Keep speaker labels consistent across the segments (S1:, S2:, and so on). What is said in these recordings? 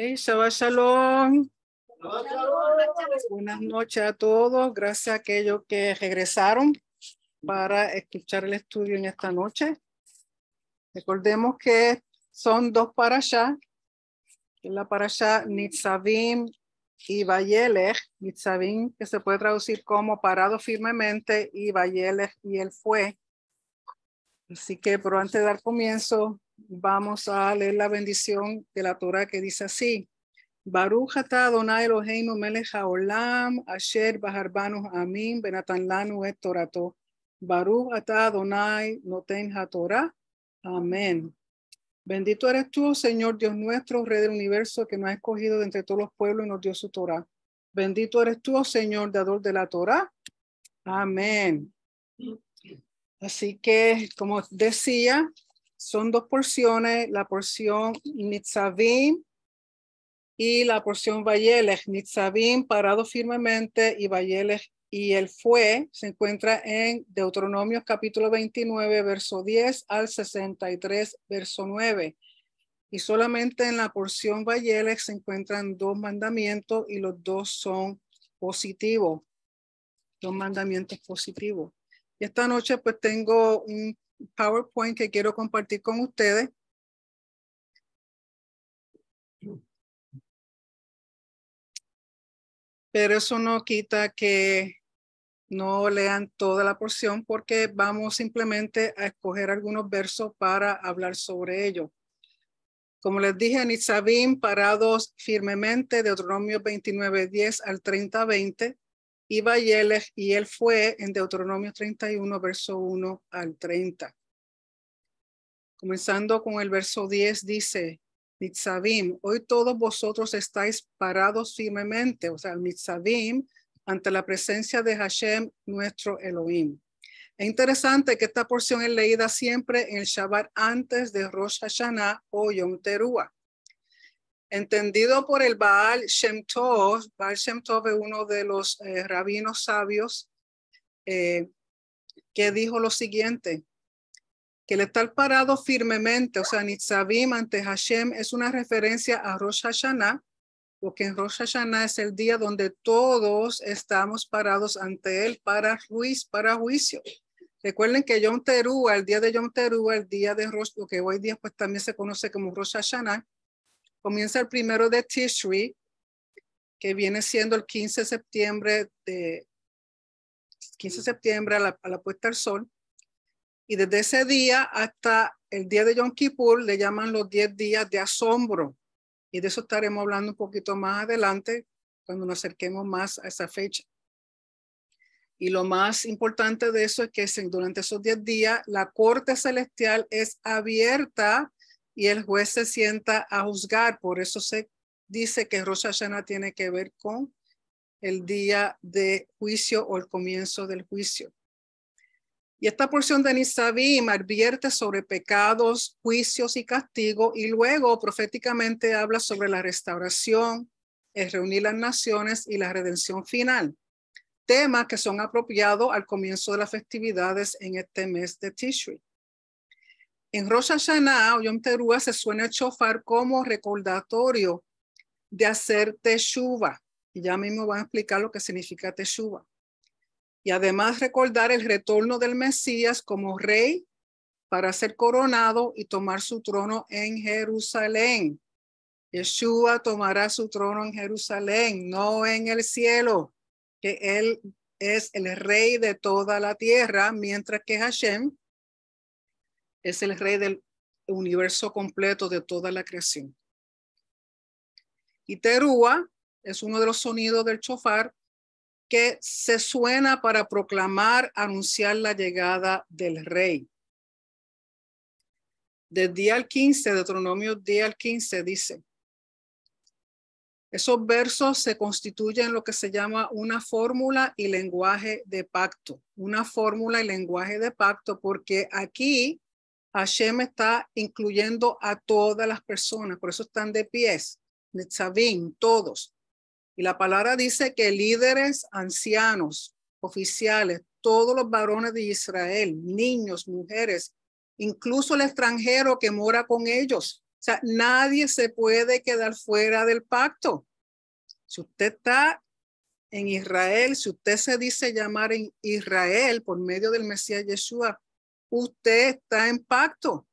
S1: Hey, Shabbat Shalom. Buenas noches a todos. Gracias a aquellos
S2: que regresaron para escuchar el estudio en esta noche. Recordemos que son dos para allá. la para allá, Nitzavim y Bayelech, Nitzavim que se puede traducir como parado firmemente y Bayelech y él fue. Así que, pero antes de dar comienzo, vamos a leer la bendición de la Torah que dice así. Baruch Adonai Eloheinu melech haolam, asher baharbanu amin, benatan lanu et torato. Baruch Adonai noten Amén. Bendito eres tú, Señor Dios nuestro, Rey del universo, que nos ha escogido de entre todos los pueblos y nos dio su Torah. Bendito eres tú, oh Señor, dador de la Torah. Amén. Así que, como decía, son dos porciones, la porción Nitzavim y la porción Vayelech. Nitzavim parado firmemente y Vayelech y el fue se encuentra en Deuteronomio capítulo 29, verso 10 al 63, verso 9. Y solamente en la porción Vayelech se encuentran dos mandamientos y los dos son positivos, dos
S1: mandamientos positivos. Y esta noche pues tengo un PowerPoint que quiero compartir con ustedes. Pero eso no quita que
S2: no lean toda la porción porque vamos simplemente a escoger algunos versos para hablar sobre ello. Como les dije, Nitzabim parados firmemente, de 29, 10 al 30.20 iba y él, y él fue en Deuteronomio 31, verso 1 al 30. Comenzando con el verso 10, dice, Mitzavim, hoy todos vosotros estáis parados firmemente, o sea, Mitzavim, ante la presencia de Hashem, nuestro Elohim. Es interesante que esta porción es leída siempre en el Shabbat antes de Rosh Hashanah o Yom Teruah entendido por el Baal Shem Tov. Baal Shem Tov es uno de los eh, rabinos sabios eh, que dijo lo siguiente, que el estar parado firmemente, o sea, Nitzavim ante Hashem es una referencia a Rosh Hashanah, porque en Rosh Hashanah es el día donde todos estamos parados ante él para, juicio, Recuerden que Yom Teruah, el día de Yom Teruah, el día de Rosh, lo que hoy día pues también se conoce como Rosh Hashanah, Comienza el primero de Tishri, que viene siendo el 15 de septiembre, de, 15 de septiembre a la, a puesta del sol. Y desde ese día hasta el día de Yom Kippur le llaman los 10 días de asombro. Y de eso estaremos hablando un poquito más adelante cuando nos acerquemos más a esa fecha. Y lo más importante de eso es que durante esos 10 días la corte celestial es abierta y el juez se sienta a juzgar. Por eso se dice que Rosh Hashanah tiene que ver con el día de juicio o el comienzo del juicio. Y esta porción de Nisabim advierte sobre pecados, juicios y castigo y luego proféticamente habla sobre la restauración, el reunir las naciones y la redención final, temas que son apropiados al comienzo de las festividades en este mes de Tishri. En Rosh Hashanah o Yom Teruah se suena chofar como recordatorio de hacer teshuva. Y ya mismo van a explicar lo que significa teshuva. Y además recordar el retorno del Mesías como rey para ser coronado y tomar su trono en Jerusalén. Yeshua tomará su trono en Jerusalén, no en el cielo, que él es el rey de toda la tierra, mientras que Hashem es el rey del universo completo de toda la creación. Y terúa es uno de los sonidos del chofar que se suena para proclamar, anunciar la llegada del rey. Del día al 15, Deuteronomio día al 15 dice, esos versos se constituyen en lo que se llama una fórmula y lenguaje de pacto, una fórmula y lenguaje de pacto, porque aquí Hashem está incluyendo a todas las personas, por eso están de pies, Netzavim, todos. Y la palabra dice que líderes, ancianos, oficiales, todos los varones de Israel, niños, mujeres, incluso el extranjero que mora con ellos. O sea, nadie se puede quedar fuera del pacto. Si usted está en Israel, si usted se dice llamar en Israel por medio del Mesías Yeshua, usted está en pacto.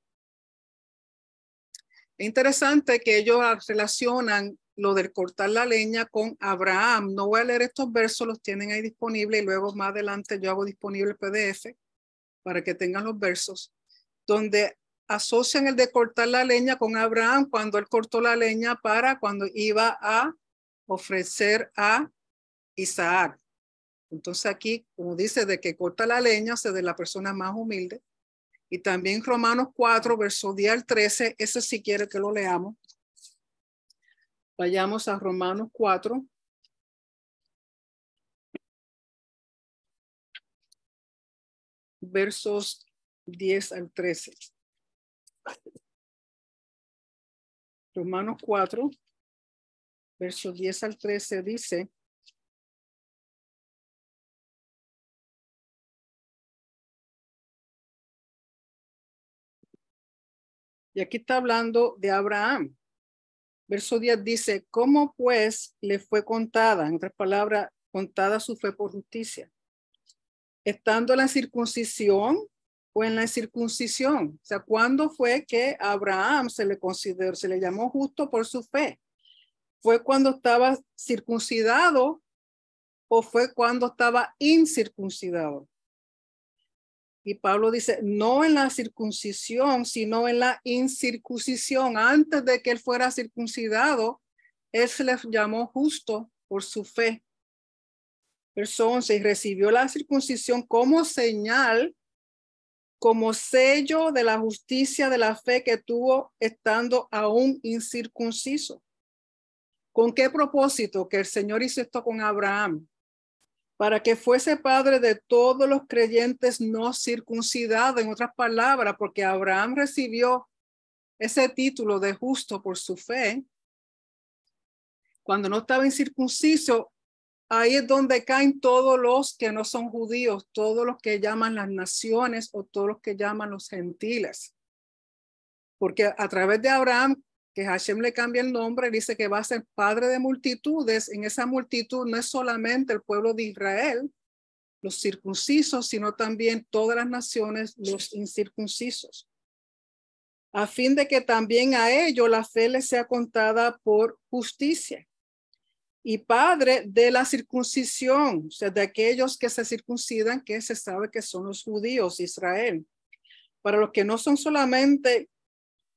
S2: Es interesante que ellos relacionan lo del cortar la leña con Abraham. No voy a leer estos versos, los tienen ahí disponibles y luego más adelante yo hago disponible el PDF para que tengan los versos, donde asocian el de cortar la leña con Abraham cuando él cortó la leña para cuando iba a ofrecer a Isaac. Entonces aquí, como dice, de que corta la leña, se de la persona más humilde. Y también Romanos 4,
S1: verso 10 al 13, ese si quiere que lo leamos. Vayamos a Romanos 4. Versos 10 al 13. Romanos 4, versos 10 al 13 dice, Y aquí está hablando de Abraham. Verso 10 dice, ¿cómo
S2: pues le fue contada? En otras palabras, contada su fe por justicia. Estando en la circuncisión o en la circuncisión. O sea, ¿cuándo fue que Abraham se le consideró, se le llamó justo por su fe? ¿Fue cuando estaba circuncidado o fue cuando estaba incircuncidado? Y Pablo dice, no en la circuncisión, sino en la incircuncisión. Antes de que él fuera circuncidado, él se le llamó justo por su fe. Verso 11, y recibió la circuncisión como señal, como sello de la justicia de la fe que tuvo estando aún incircunciso. ¿Con qué propósito? Que el Señor hizo esto con Abraham para que fuese padre de todos los creyentes no circuncidados, en otras palabras, porque Abraham recibió ese título de justo por su fe, cuando no estaba incircunciso, ahí es donde caen todos los que no son judíos, todos los que llaman las naciones o todos los que llaman los gentiles. Porque a través de Abraham que Hashem le cambia el nombre, dice que va a ser padre de multitudes. En esa multitud no es solamente el pueblo de Israel, los circuncisos, sino también todas las naciones, los incircuncisos, a fin de que también a ellos la fe les sea contada por justicia. Y padre de la circuncisión, o sea, de aquellos que se circuncidan, que se sabe que son los judíos, Israel. Para los que no son solamente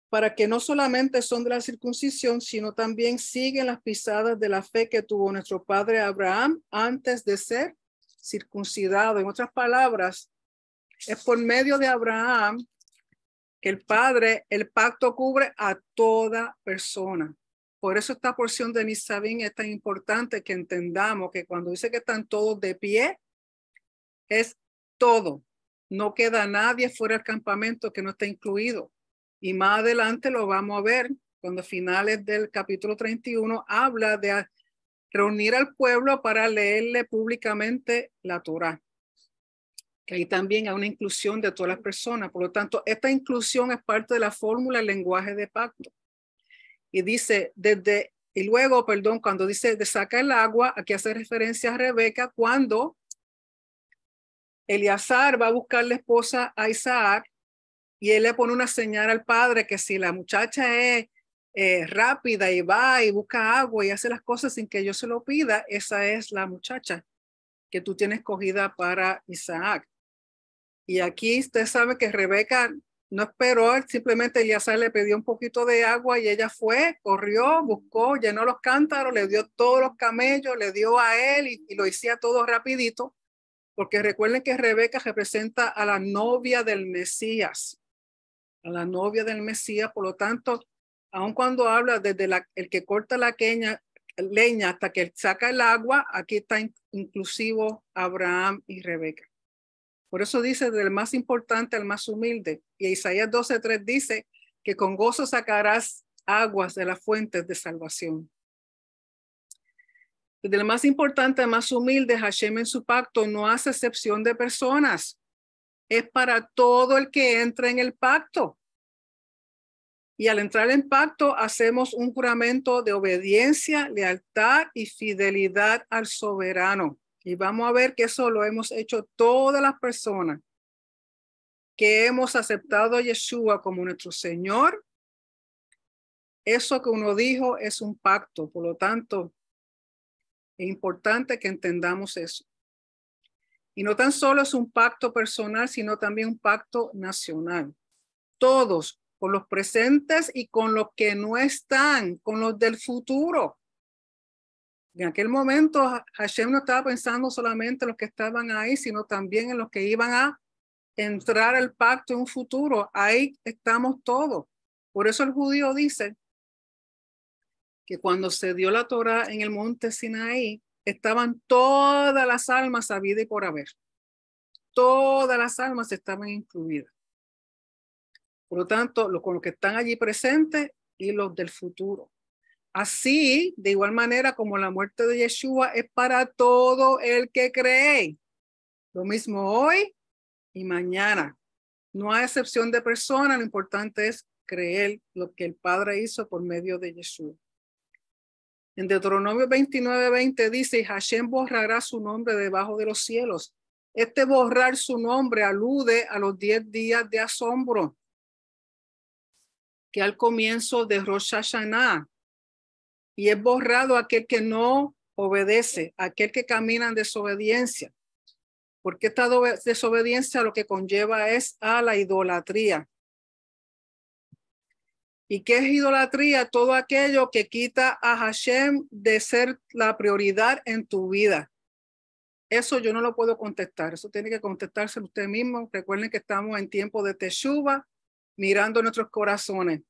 S2: para que no solamente son de la circuncisión, sino también siguen las pisadas de la fe que tuvo nuestro padre Abraham antes de ser circuncidado. En otras palabras, es por medio de Abraham que el Padre, el pacto cubre a toda persona. Por eso esta porción de Nisabín es tan importante que entendamos que cuando dice que están todos de pie, es todo. No queda nadie fuera del campamento que no esté incluido. Y más adelante lo vamos a ver cuando finales del capítulo 31 habla de reunir al pueblo para leerle públicamente la Torah. Que ahí también hay una inclusión de todas las personas. Por lo tanto, esta inclusión es parte de la fórmula del lenguaje de pacto. Y dice, desde, y luego, perdón, cuando dice de saca el agua, aquí hace referencia a Rebeca, cuando Eleazar va a buscar la esposa a Isaac y él le pone una señal al padre que si la muchacha es eh, rápida y va y busca agua y hace las cosas sin que yo se lo pida, esa es la muchacha que tú tienes cogida para Isaac. Y aquí usted sabe que Rebeca no esperó, simplemente Elías le pidió un poquito de agua y ella fue, corrió, buscó, llenó los cántaros, le dio todos los camellos, le dio a él y, lo hacía todo rapidito, porque recuerden que Rebeca representa a la novia del Mesías a la novia del Mesías. Por lo tanto, aun cuando habla desde el que corta la queña, leña hasta que saca el agua, aquí está inclusivo Abraham y Rebeca. Por eso dice del más importante al más humilde. Y Isaías 12:3 dice que con gozo sacarás aguas de las fuentes de salvación. Desde el más importante al más humilde, Hashem en su pacto no hace excepción de personas es para todo el que entra en el pacto. Y al entrar en pacto hacemos un juramento de obediencia, lealtad y fidelidad al soberano. Y vamos a ver que eso lo hemos hecho todas las personas que hemos aceptado a Yeshua como nuestro Señor. Eso que uno dijo es un pacto, por lo tanto, es importante que entendamos eso. Y no tan solo es un pacto personal, sino también un pacto nacional. Todos, con los presentes y con los que no están, con los del futuro. En aquel momento Hashem no estaba pensando solamente en los que estaban ahí, sino también en los que iban a entrar al pacto en un futuro. Ahí estamos todos. Por eso el judío dice que cuando se dio la Torah en el monte Sinaí, estaban todas las almas habidas y por haber. Todas las almas estaban incluidas. Por lo tanto, los, con los que están allí presentes y los del futuro. Así, de igual manera como la muerte de Yeshua es para todo el que cree. Lo mismo hoy y mañana. No hay excepción de persona, lo importante es creer lo que el Padre hizo por medio de Yeshua. En Deuteronomio 29, 20 dice, Hashem borrará su nombre debajo de los cielos. Este borrar su nombre alude a los diez días de asombro que al comienzo de Rosh Hashanah. Y es borrado aquel que no obedece, aquel que camina en desobediencia. Porque esta desobediencia lo que conlleva es a la idolatría. ¿Y qué es idolatría? Todo aquello que quita a Hashem de ser la prioridad en tu vida. Eso yo no lo puedo contestar. Eso tiene que contestarse usted mismo. Recuerden que estamos en tiempo de Teshuva, mirando nuestros corazones.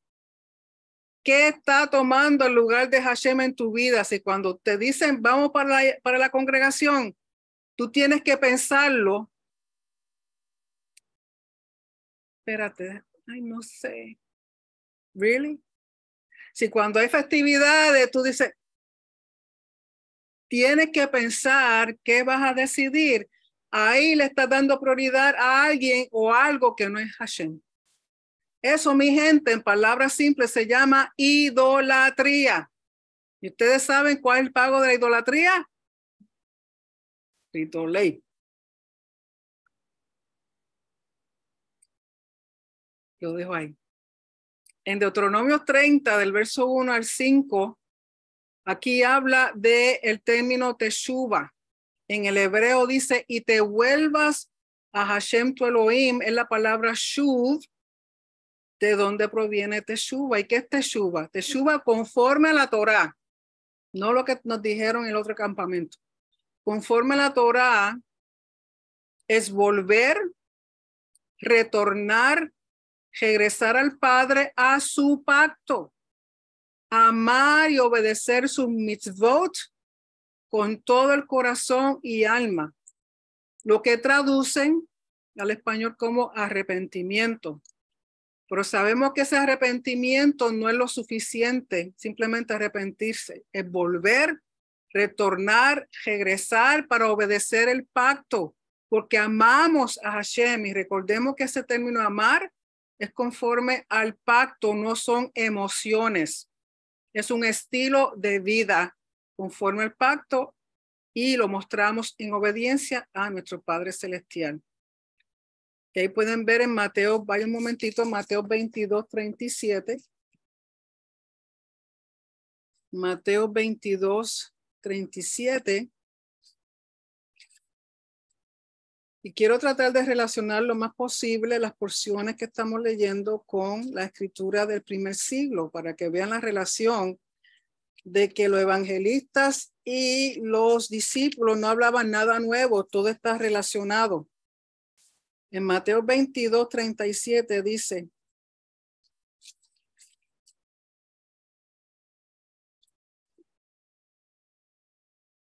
S2: ¿Qué está tomando el lugar de Hashem en tu vida? Si cuando te dicen vamos para la, para la congregación, tú tienes que pensarlo.
S1: Espérate, ay, no sé, ¿really? Si cuando hay festividades tú dices, tienes que pensar qué vas a decidir, ahí le
S2: estás dando prioridad a alguien o algo que no es Hashem. Eso, mi gente, en palabras simples se llama idolatría. ¿Y ustedes saben cuál
S1: es el pago de la idolatría? Rito ley. Yo dejo ahí en Deuteronomio 30, del verso 1 al 5, aquí
S2: habla de el término teshuva. En el hebreo dice, y te vuelvas a Hashem tu Elohim, es la palabra shuv, de dónde proviene teshuva. ¿Y qué es teshuva? Teshuva conforme a la Torá, no lo que nos dijeron en el otro campamento. Conforme a la Torah, es volver, retornar regresar al Padre a su pacto, amar y obedecer su mitzvot con todo el corazón y alma, lo que traducen al español como arrepentimiento. Pero sabemos que ese arrepentimiento no es lo suficiente, simplemente arrepentirse, es volver, retornar, regresar para obedecer el pacto, porque amamos a Hashem y recordemos que ese término amar es conforme al pacto, no son emociones. Es un estilo de vida conforme al pacto y lo mostramos en obediencia a nuestro Padre Celestial.
S1: ahí pueden ver en Mateo, vaya un momentito, Mateo 22, 37. Mateo 22, 37.
S2: Y quiero tratar de relacionar lo más posible las porciones que estamos leyendo con la escritura del primer siglo, para que vean la relación de que los evangelistas y los discípulos no hablaban nada nuevo, todo está relacionado.
S1: En Mateo 22, 37 dice,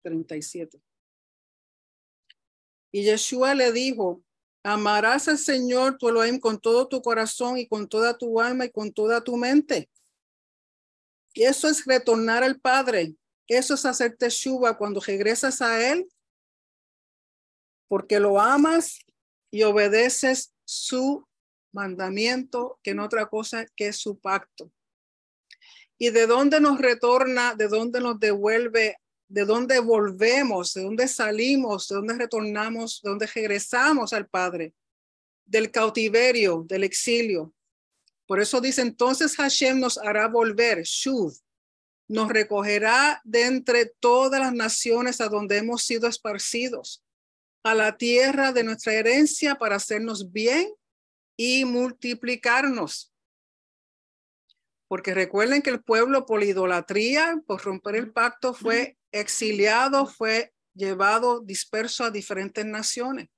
S1: 37 y Yeshua le
S2: dijo, amarás al Señor tu Elohim con todo tu corazón y con toda tu alma y con toda tu mente. Y eso es retornar al Padre. Eso es hacer teshuva cuando regresas a Él, porque lo amas y obedeces su mandamiento, que no otra cosa que su pacto. ¿Y de dónde nos retorna, de dónde nos devuelve de dónde volvemos, de dónde salimos, de dónde retornamos, de dónde regresamos al Padre, del cautiverio, del exilio. Por eso dice entonces Hashem nos hará volver, Shuv, nos recogerá de entre todas las naciones a donde hemos sido esparcidos, a la tierra de nuestra herencia para hacernos bien y multiplicarnos. Porque recuerden que el pueblo por idolatría, por romper el pacto, fue exiliado, fue llevado, disperso a diferentes naciones.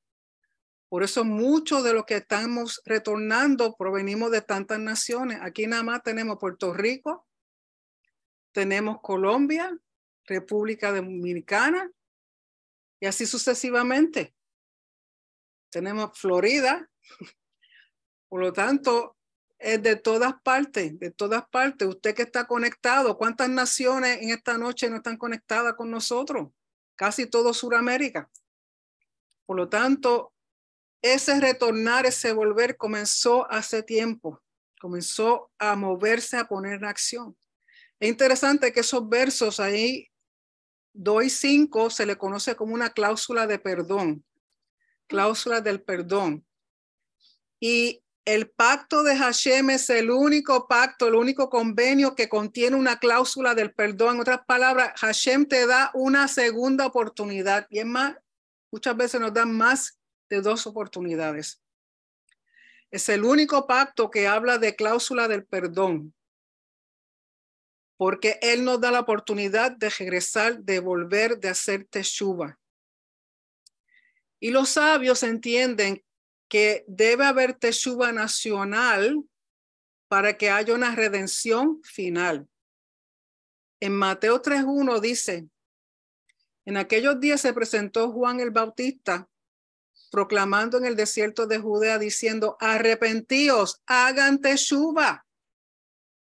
S2: Por eso mucho de lo que estamos retornando provenimos de tantas naciones. Aquí nada más tenemos Puerto Rico, tenemos Colombia, República Dominicana y así sucesivamente. Tenemos Florida. Por lo tanto, es de todas partes, de todas partes. Usted que está conectado, ¿cuántas naciones en esta noche no están conectadas con nosotros? Casi todo Sudamérica. Por lo tanto, ese retornar, ese volver comenzó hace tiempo, comenzó a moverse, a poner en acción. Es interesante que esos versos ahí, 2 y 5, se le conoce como una cláusula de perdón, cláusula del perdón. Y el pacto de Hashem es el único pacto, el único convenio que contiene una cláusula del perdón. En otras palabras, Hashem te da una segunda oportunidad. Y es más, muchas veces nos dan más de dos oportunidades. Es el único pacto que habla de cláusula del perdón. Porque Él nos da la oportunidad de regresar, de volver, de hacer teshuva. Y los sabios entienden que debe haber teshuva nacional para que haya una redención final. En Mateo 3.1 dice, en aquellos días se presentó Juan el Bautista proclamando en el desierto de Judea diciendo, arrepentíos, hagan teshuva.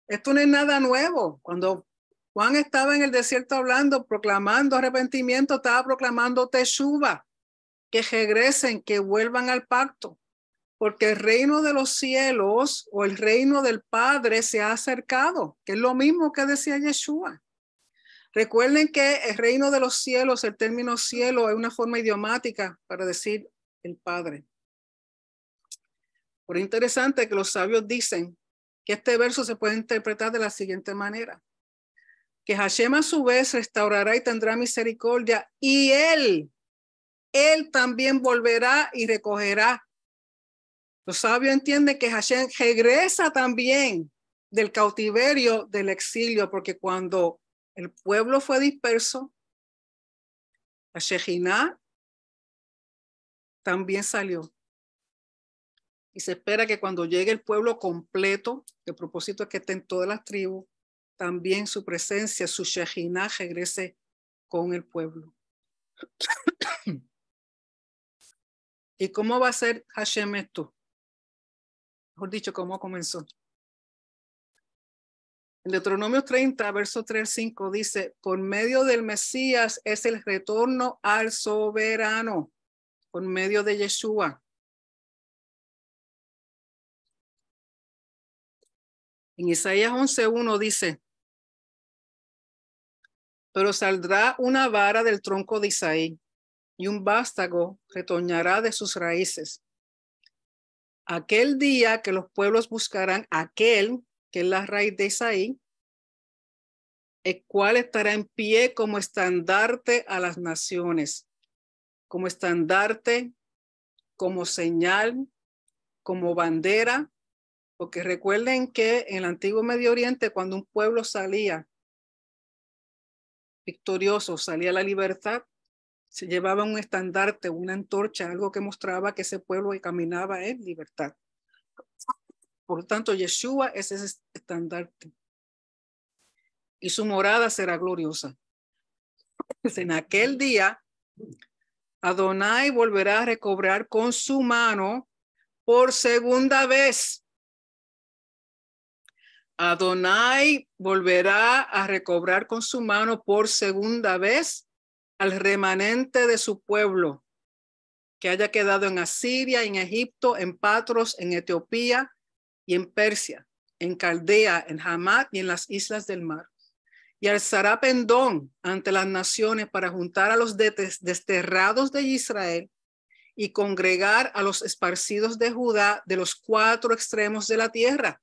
S2: Esto no es nada nuevo. Cuando Juan estaba en el desierto hablando, proclamando arrepentimiento, estaba proclamando teshuva que regresen, que vuelvan al pacto, porque el reino de los cielos o el reino del Padre se ha acercado, que es lo mismo que decía Yeshua. Recuerden que el reino de los cielos, el término cielo, es una forma idiomática para decir el Padre. Por interesante que los sabios dicen que este verso se puede interpretar de la siguiente manera. Que Hashem a su vez restaurará y tendrá misericordia y él él también volverá y recogerá. Los sabios entienden que Hashem regresa también
S1: del cautiverio, del exilio, porque cuando el pueblo fue disperso, la también salió. Y se espera que cuando llegue el pueblo completo, el propósito
S2: es que estén todas las tribus, también su presencia, su Shejiná regrese
S1: con el pueblo. ¿Y cómo va a ser Hashem esto? Mejor dicho, ¿cómo comenzó? En Deuteronomio 30, verso 3, 5 dice, por medio del Mesías es el retorno al soberano, por medio de Yeshua. En Isaías 11, 1, dice, pero saldrá
S2: una vara del tronco de Isaí y un vástago retoñará de sus raíces. Aquel día que los pueblos buscarán aquel que es la raíz de Isaí, el cual estará en pie como estandarte a las naciones, como estandarte, como señal, como bandera, porque recuerden que en el antiguo Medio Oriente cuando un pueblo salía victorioso, salía la libertad, se llevaba un estandarte, una antorcha, algo que mostraba que ese pueblo caminaba en libertad. Por tanto, Yeshua es ese estandarte. Y su morada será gloriosa. Pues en aquel día, Adonai volverá a recobrar con su mano por segunda vez. Adonai volverá a recobrar con su mano por segunda vez al remanente de su pueblo que haya quedado en Asiria, en Egipto, en Patros, en Etiopía y en Persia, en Caldea, en Hamad y en las islas del mar. Y alzará pendón ante las naciones para juntar a los desterrados de Israel y congregar a los esparcidos de Judá de los cuatro extremos de la tierra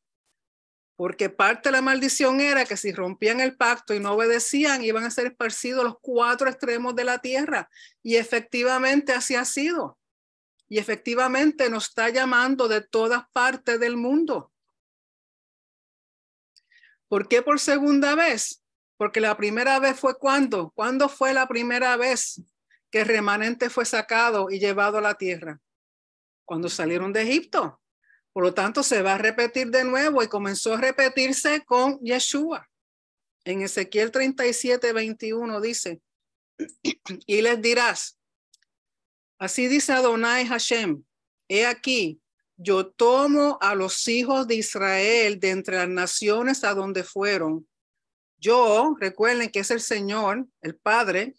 S2: porque parte de la maldición era que si rompían el pacto y no obedecían, iban a ser esparcidos los cuatro extremos de la tierra. Y efectivamente así ha sido. Y efectivamente nos está llamando de todas partes del mundo. ¿Por qué por segunda vez? Porque la primera vez fue cuando. ¿Cuándo fue la primera vez que el remanente fue sacado y llevado a la tierra? Cuando salieron de Egipto. Por lo tanto, se va a repetir de nuevo y comenzó a repetirse con Yeshua. En Ezequiel 37, 21 dice, y les dirás, así dice Adonai Hashem, he aquí, yo tomo a los hijos de Israel de entre las naciones a donde fueron. Yo, recuerden que es el Señor, el Padre,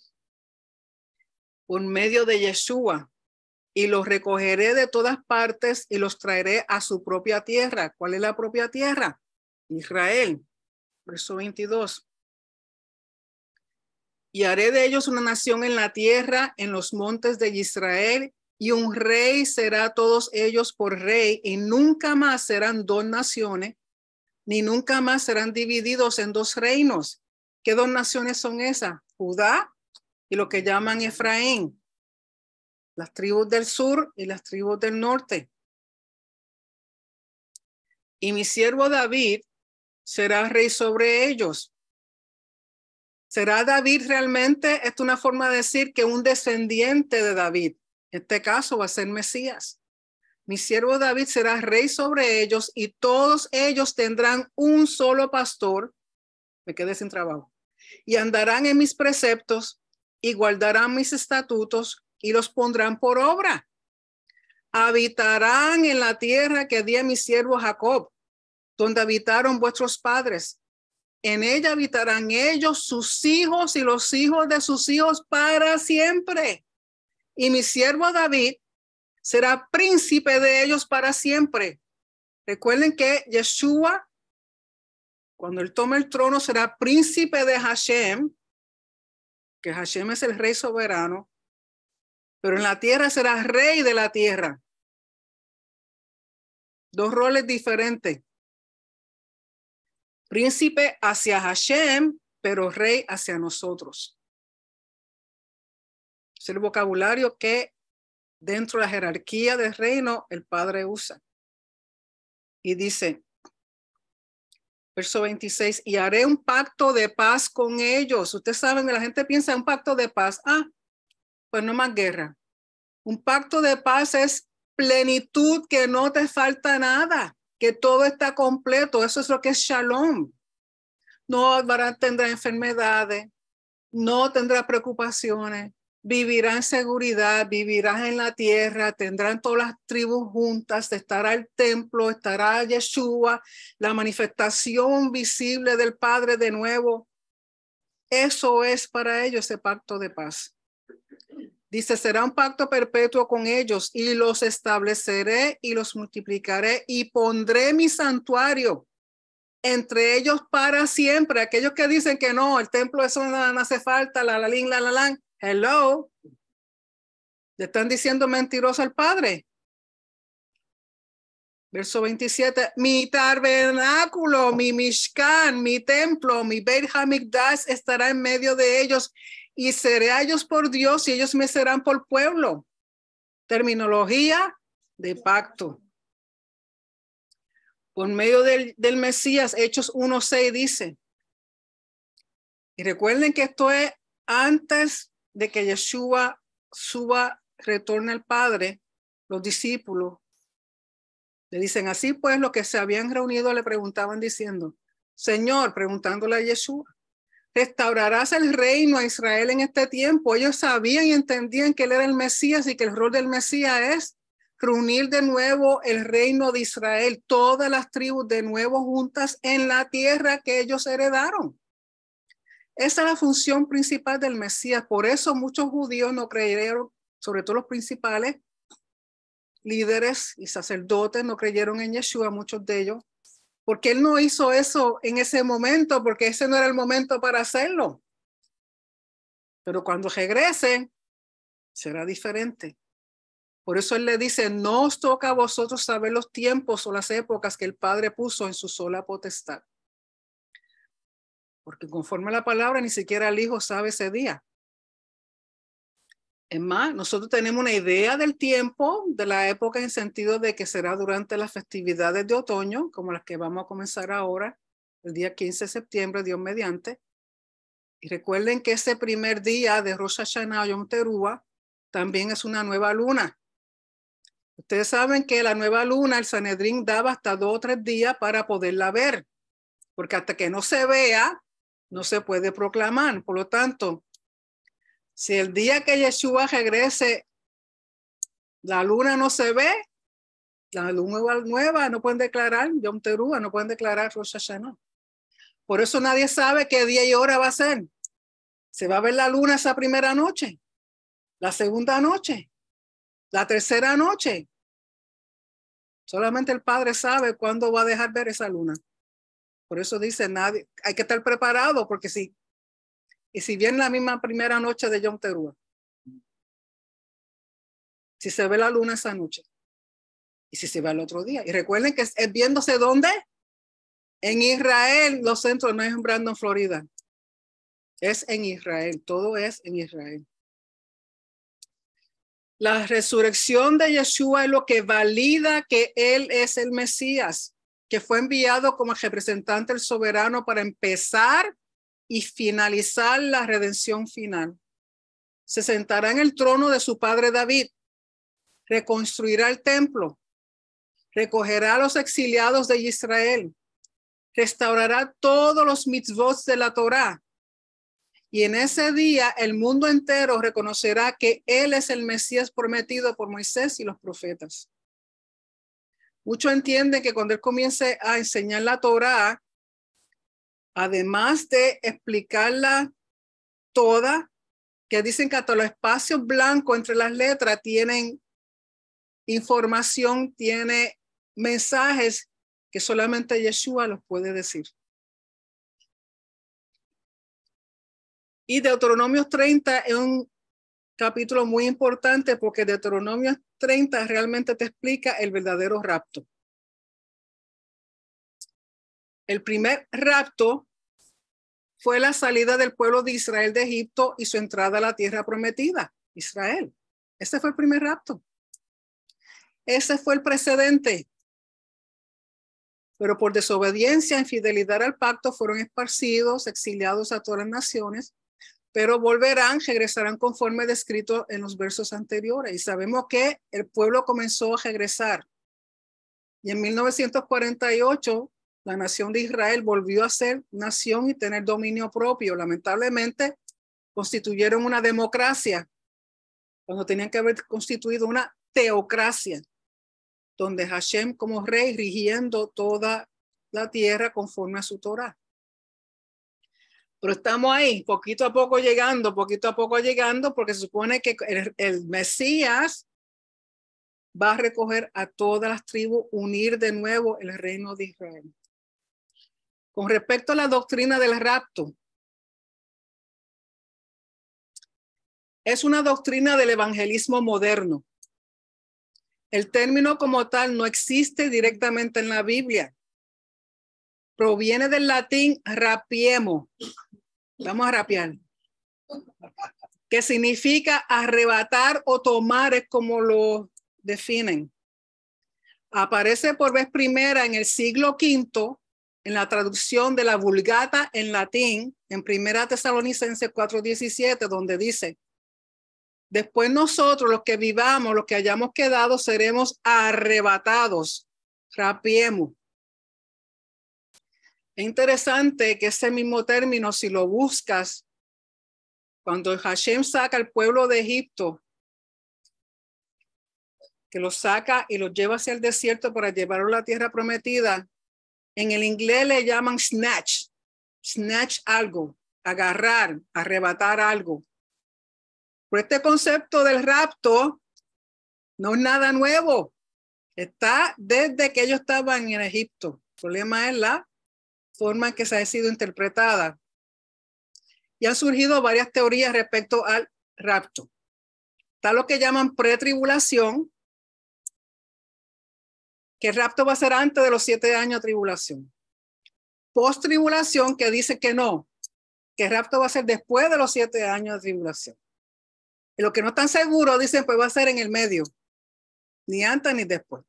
S2: por medio de Yeshua, y los recogeré de todas partes y los traeré a su propia tierra. ¿Cuál es la propia tierra? Israel. Verso 22. Y haré de ellos una nación en la tierra, en los montes de Israel, y un rey será todos ellos por rey, y nunca más serán dos naciones, ni nunca más serán divididos en dos reinos. ¿Qué dos naciones son esas? Judá
S1: y lo que llaman Efraín las tribus del sur y las tribus del norte. Y mi siervo David será rey sobre ellos. ¿Será David realmente?
S2: Es una forma de decir que un descendiente de David, en este caso va a ser Mesías. Mi siervo David será rey sobre ellos y todos ellos tendrán un solo pastor. Me quedé sin trabajo. Y andarán en mis preceptos y guardarán mis estatutos y los pondrán por obra. Habitarán en la tierra que di a mi siervo Jacob, donde habitaron vuestros padres. En ella habitarán ellos, sus hijos y los hijos de sus hijos para siempre. Y mi siervo David será príncipe de ellos para siempre. Recuerden que Yeshua, cuando él tome el trono, será príncipe de Hashem,
S1: que Hashem es el rey soberano, pero en la tierra será rey de la tierra. Dos roles diferentes. Príncipe hacia Hashem, pero rey hacia nosotros. Es el vocabulario que dentro de la jerarquía del reino el Padre usa. Y dice,
S2: verso 26, y haré un pacto de paz con ellos. Ustedes saben, que la gente piensa un pacto de paz. Ah, pues no más guerra. Un pacto de paz es plenitud, que no te falta nada, que todo está completo. Eso es lo que es shalom. No tendrá enfermedades, no tendrá preocupaciones, vivirá en seguridad, vivirá en la tierra, tendrán todas las tribus juntas, estará el templo, estará Yeshua, la manifestación visible del Padre de nuevo. Eso es para ellos ese pacto de paz. Dice, será un pacto perpetuo con ellos y los estableceré y los multiplicaré y pondré mi santuario entre ellos para siempre. Aquellos que dicen que no, el templo eso no, hace falta, la la ling la la lan. Hello. Le están diciendo mentiroso al Padre. Verso 27, mi tabernáculo, mi mishkan, mi templo, mi Beit estará en medio de ellos y seré a ellos por Dios y ellos me serán por pueblo. Terminología
S1: de pacto. Por medio del, Mesías, Hechos 1.6 dice, y recuerden que esto es
S2: antes de que Yeshua suba, retorne al Padre, los discípulos le dicen así, pues los que se habían reunido le preguntaban diciendo, Señor, preguntándole a Yeshua, restaurarás el reino a Israel en este tiempo. Ellos sabían y entendían que él era el Mesías y que el rol del Mesías es reunir de nuevo el reino de Israel, todas las tribus de nuevo juntas en la tierra que ellos heredaron. Esa es la función principal del Mesías. Por eso muchos judíos no creyeron, sobre todo los principales líderes y sacerdotes, no creyeron en Yeshua, muchos de ellos porque él no hizo eso en ese momento, porque ese no era el momento para hacerlo. Pero cuando regrese, será diferente. Por eso él le dice, no os toca a vosotros saber los tiempos o las épocas que el Padre puso en su sola potestad. Porque conforme a la palabra, ni siquiera el Hijo sabe ese día, es más, nosotros tenemos una idea del tiempo, de la época, en sentido de que será durante las festividades de otoño, como las que vamos a comenzar ahora, el día 15 de septiembre, Dios mediante. Y recuerden que ese primer día de Rosh Hashanah Yom Teruah también es una nueva luna. Ustedes saben que la nueva luna, el Sanedrín daba hasta dos o tres días para poderla ver, porque hasta que no se vea, no se puede proclamar. Por lo tanto, si el día que Yeshua regrese, la luna no se ve, la luna nueva no pueden declarar Yom Teruah, no pueden declarar Rosh Hashanah. Por eso nadie sabe qué día y hora va a ser. Se va a ver la luna
S1: esa primera noche, la segunda noche, la tercera noche. Solamente el Padre sabe cuándo va a dejar ver esa luna.
S2: Por eso dice, nadie, hay que estar preparado, porque si y si bien la misma primera
S1: noche de John Terúa, si se ve la luna esa noche, y si se ve al otro día. Y recuerden que es, viéndose dónde? En
S2: Israel, los centros no es en Brandon, Florida. Es en Israel, todo es en Israel. La resurrección de Yeshua es lo que valida que Él es el Mesías, que fue enviado como representante del soberano para empezar y finalizar la redención final. Se sentará en el trono de su padre David, reconstruirá el templo, recogerá a los exiliados de Israel, restaurará todos los mitzvot de la Torá. Y en ese día el mundo entero reconocerá que Él es el Mesías prometido por Moisés y los profetas. Muchos entienden que cuando Él comience a enseñar la Torá, además de explicarla toda, que dicen que hasta los espacios blancos entre las letras tienen
S1: información, tiene mensajes que solamente Yeshua los puede decir. Y Deuteronomio 30 es un capítulo muy importante porque Deuteronomio 30 realmente te explica el verdadero rapto. El primer rapto fue la salida del pueblo de Israel de Egipto y su entrada a la tierra prometida, Israel. Ese fue el primer rapto. Ese fue el precedente. Pero por desobediencia, infidelidad
S2: al pacto, fueron esparcidos, exiliados a todas las naciones, pero volverán, regresarán conforme descrito en los versos anteriores. Y sabemos que el pueblo comenzó a regresar. Y en 1948 la nación de Israel volvió a ser nación y tener dominio propio. Lamentablemente, constituyeron una democracia cuando tenían que haber constituido una teocracia, donde Hashem como rey rigiendo toda la tierra conforme a su Torah. Pero estamos ahí, poquito a poco llegando, poquito a poco llegando, porque se supone que el, el Mesías va a
S1: recoger a todas las tribus, unir de nuevo el reino de Israel con respecto a la doctrina del rapto. Es una doctrina del evangelismo moderno. El
S2: término como tal no existe directamente en la Biblia. Proviene del latín rapiemo. Vamos a rapiar. Que significa arrebatar o tomar, es como lo definen. Aparece por vez primera en el siglo V en la traducción de la Vulgata en latín, en Primera Tesalonicense 4:17, donde dice, después nosotros los que vivamos, los que hayamos quedado, seremos arrebatados, rapiemos. Es interesante que ese mismo término, si lo buscas, cuando Hashem saca al pueblo de Egipto, que lo saca y lo lleva hacia el desierto para llevarlo a la tierra prometida, en el inglés le llaman snatch, snatch algo, agarrar, arrebatar algo. Pero este concepto del rapto no es nada nuevo. Está desde que ellos estaban en Egipto. El problema es la forma en que se ha sido interpretada. Y han surgido varias teorías respecto
S1: al rapto. Está lo que llaman pretribulación, que rapto va a ser antes de los siete años de tribulación.
S2: Post tribulación que dice que no, que rapto va a ser después de los siete años de tribulación. Y los que no están seguros dicen, pues va a ser en el medio, ni antes ni después.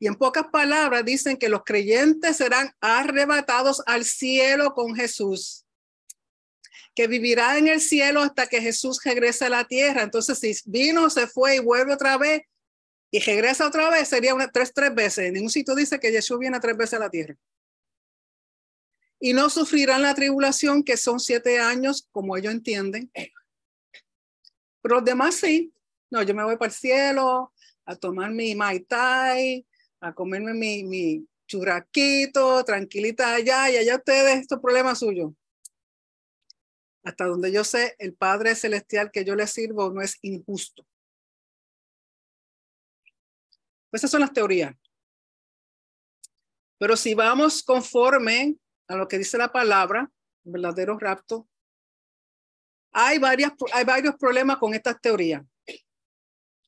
S2: Y en pocas palabras dicen que los creyentes serán arrebatados al cielo con Jesús, que vivirá en el cielo hasta que Jesús regrese a la tierra. Entonces, si vino, se fue y vuelve otra vez, y regresa otra vez, sería tres, tres veces. En ningún sitio dice que Yeshua viene tres veces a la tierra. Y no sufrirán la tribulación, que son siete años, como ellos entienden. Pero los demás sí. No, yo me voy para el cielo a tomar mi Mai a comerme mi, mi churraquito, tranquilita
S1: allá, y allá ustedes, estos problemas suyos. Hasta donde yo sé, el Padre Celestial que yo le sirvo no es injusto. Esas son las teorías. Pero si vamos conforme a lo que dice la palabra, verdadero rapto, hay,
S2: varias, hay varios problemas con estas teorías.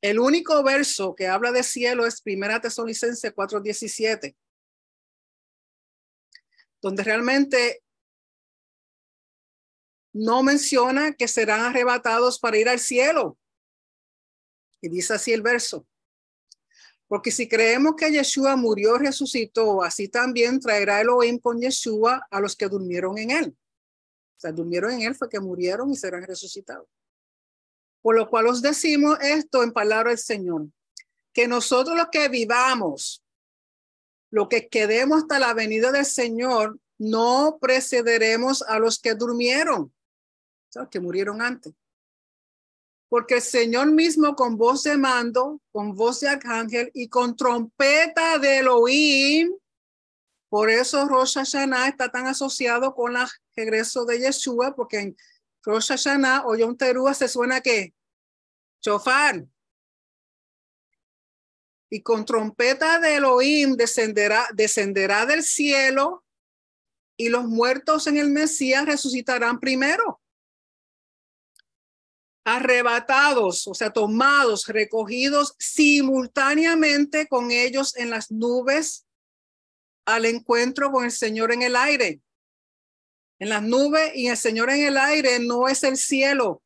S2: El único verso que habla de
S1: cielo es Primera Tesalonicense 4:17, donde realmente no menciona que serán arrebatados para ir al cielo. Y dice así el verso.
S2: Porque si creemos que Yeshua murió, resucitó, así también traerá Elohim con Yeshua a los que durmieron en él. O sea, durmieron en él fue que murieron y serán resucitados. Por lo cual os decimos esto en palabra del Señor, que nosotros los que vivamos, lo que quedemos hasta la venida del Señor, no precederemos a los que durmieron, o que murieron antes porque el Señor mismo con voz de mando, con voz de arcángel y con trompeta de Elohim, por eso Rosh Hashanah está tan asociado con el regreso de Yeshua, porque en Rosh Hashanah o Yom Teruah se suena que chofar. Y con trompeta de Elohim descenderá, descenderá del cielo y los muertos en el Mesías resucitarán primero arrebatados, o sea, tomados, recogidos simultáneamente con ellos en las nubes al encuentro con el Señor en el aire. En las nubes y el Señor en el aire no es el cielo.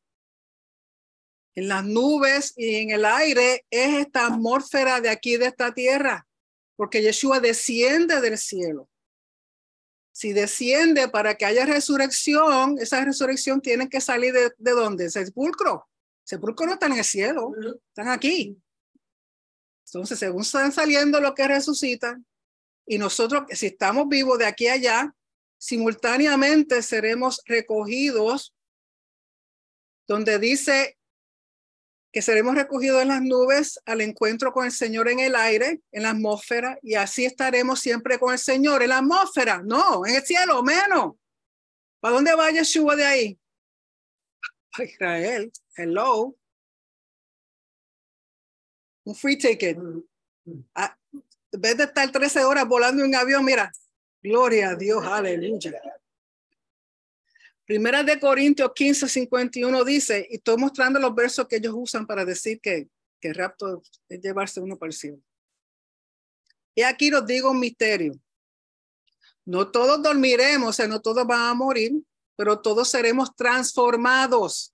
S2: En las nubes y en el aire es esta atmósfera de aquí, de esta tierra, porque Yeshua desciende del cielo si desciende para que haya resurrección, esa resurrección tiene que salir de, de dónde? Sepulcro. Sepulcro no está en el cielo, están aquí. Entonces, según están saliendo los que resucitan, y nosotros, si estamos vivos de aquí a allá, simultáneamente seremos recogidos, donde dice que seremos recogidos en las nubes al encuentro con el Señor en el aire, en la atmósfera, y así estaremos siempre con el Señor en la atmósfera, no,
S1: en el cielo, menos. ¿Para dónde vaya Yeshua de ahí? Israel, hello. Un free ticket. Ah, en vez de estar 13 horas volando en un avión, mira, gloria a
S2: Dios, aleluya. Primera de Corintios 15, 51 dice, y estoy mostrando los versos que ellos usan para decir que, que rapto es llevarse uno para el cielo. Y aquí los digo un misterio. No todos dormiremos, o sea, no todos van a morir, pero todos seremos transformados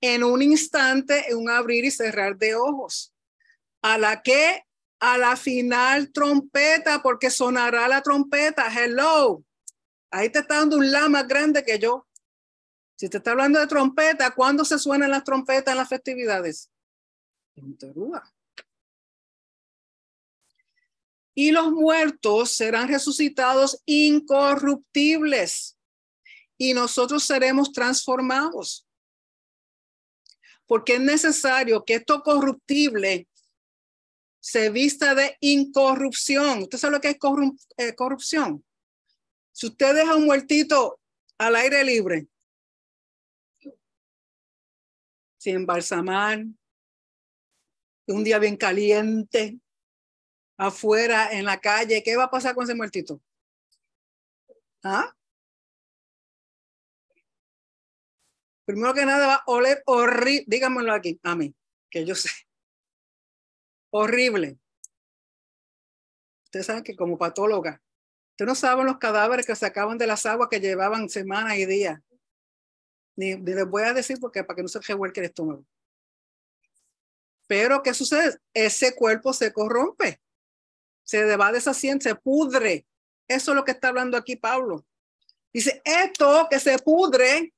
S2: en un instante, en un abrir y cerrar de ojos. A la que, a la final trompeta, porque sonará la trompeta. Hello ahí te está dando un la más grande que yo. Si te está hablando de trompeta, ¿cuándo se suenan las trompetas en las festividades? En Terúa. Y los muertos serán resucitados incorruptibles y nosotros seremos transformados. Porque es necesario que esto corruptible se vista de incorrupción. ¿Usted sabe lo que es eh, corrupción?
S1: Si usted deja un muertito al aire libre, sin embalsamar, un día bien caliente, afuera, en la calle, ¿qué va a pasar con ese muertito? ¿Ah? Primero que nada va a oler horrible, dígamelo aquí, a mí, que yo sé. Horrible. Ustedes saben que como patóloga, Ustedes no saben los
S2: cadáveres que sacaban de las aguas que llevaban semanas y días. Ni, les voy a decir porque para que no se revuelque el estómago. Pero, ¿qué sucede? Ese cuerpo se corrompe, se va deshaciendo, se pudre. Eso es lo que está hablando aquí Pablo. Dice, esto que se pudre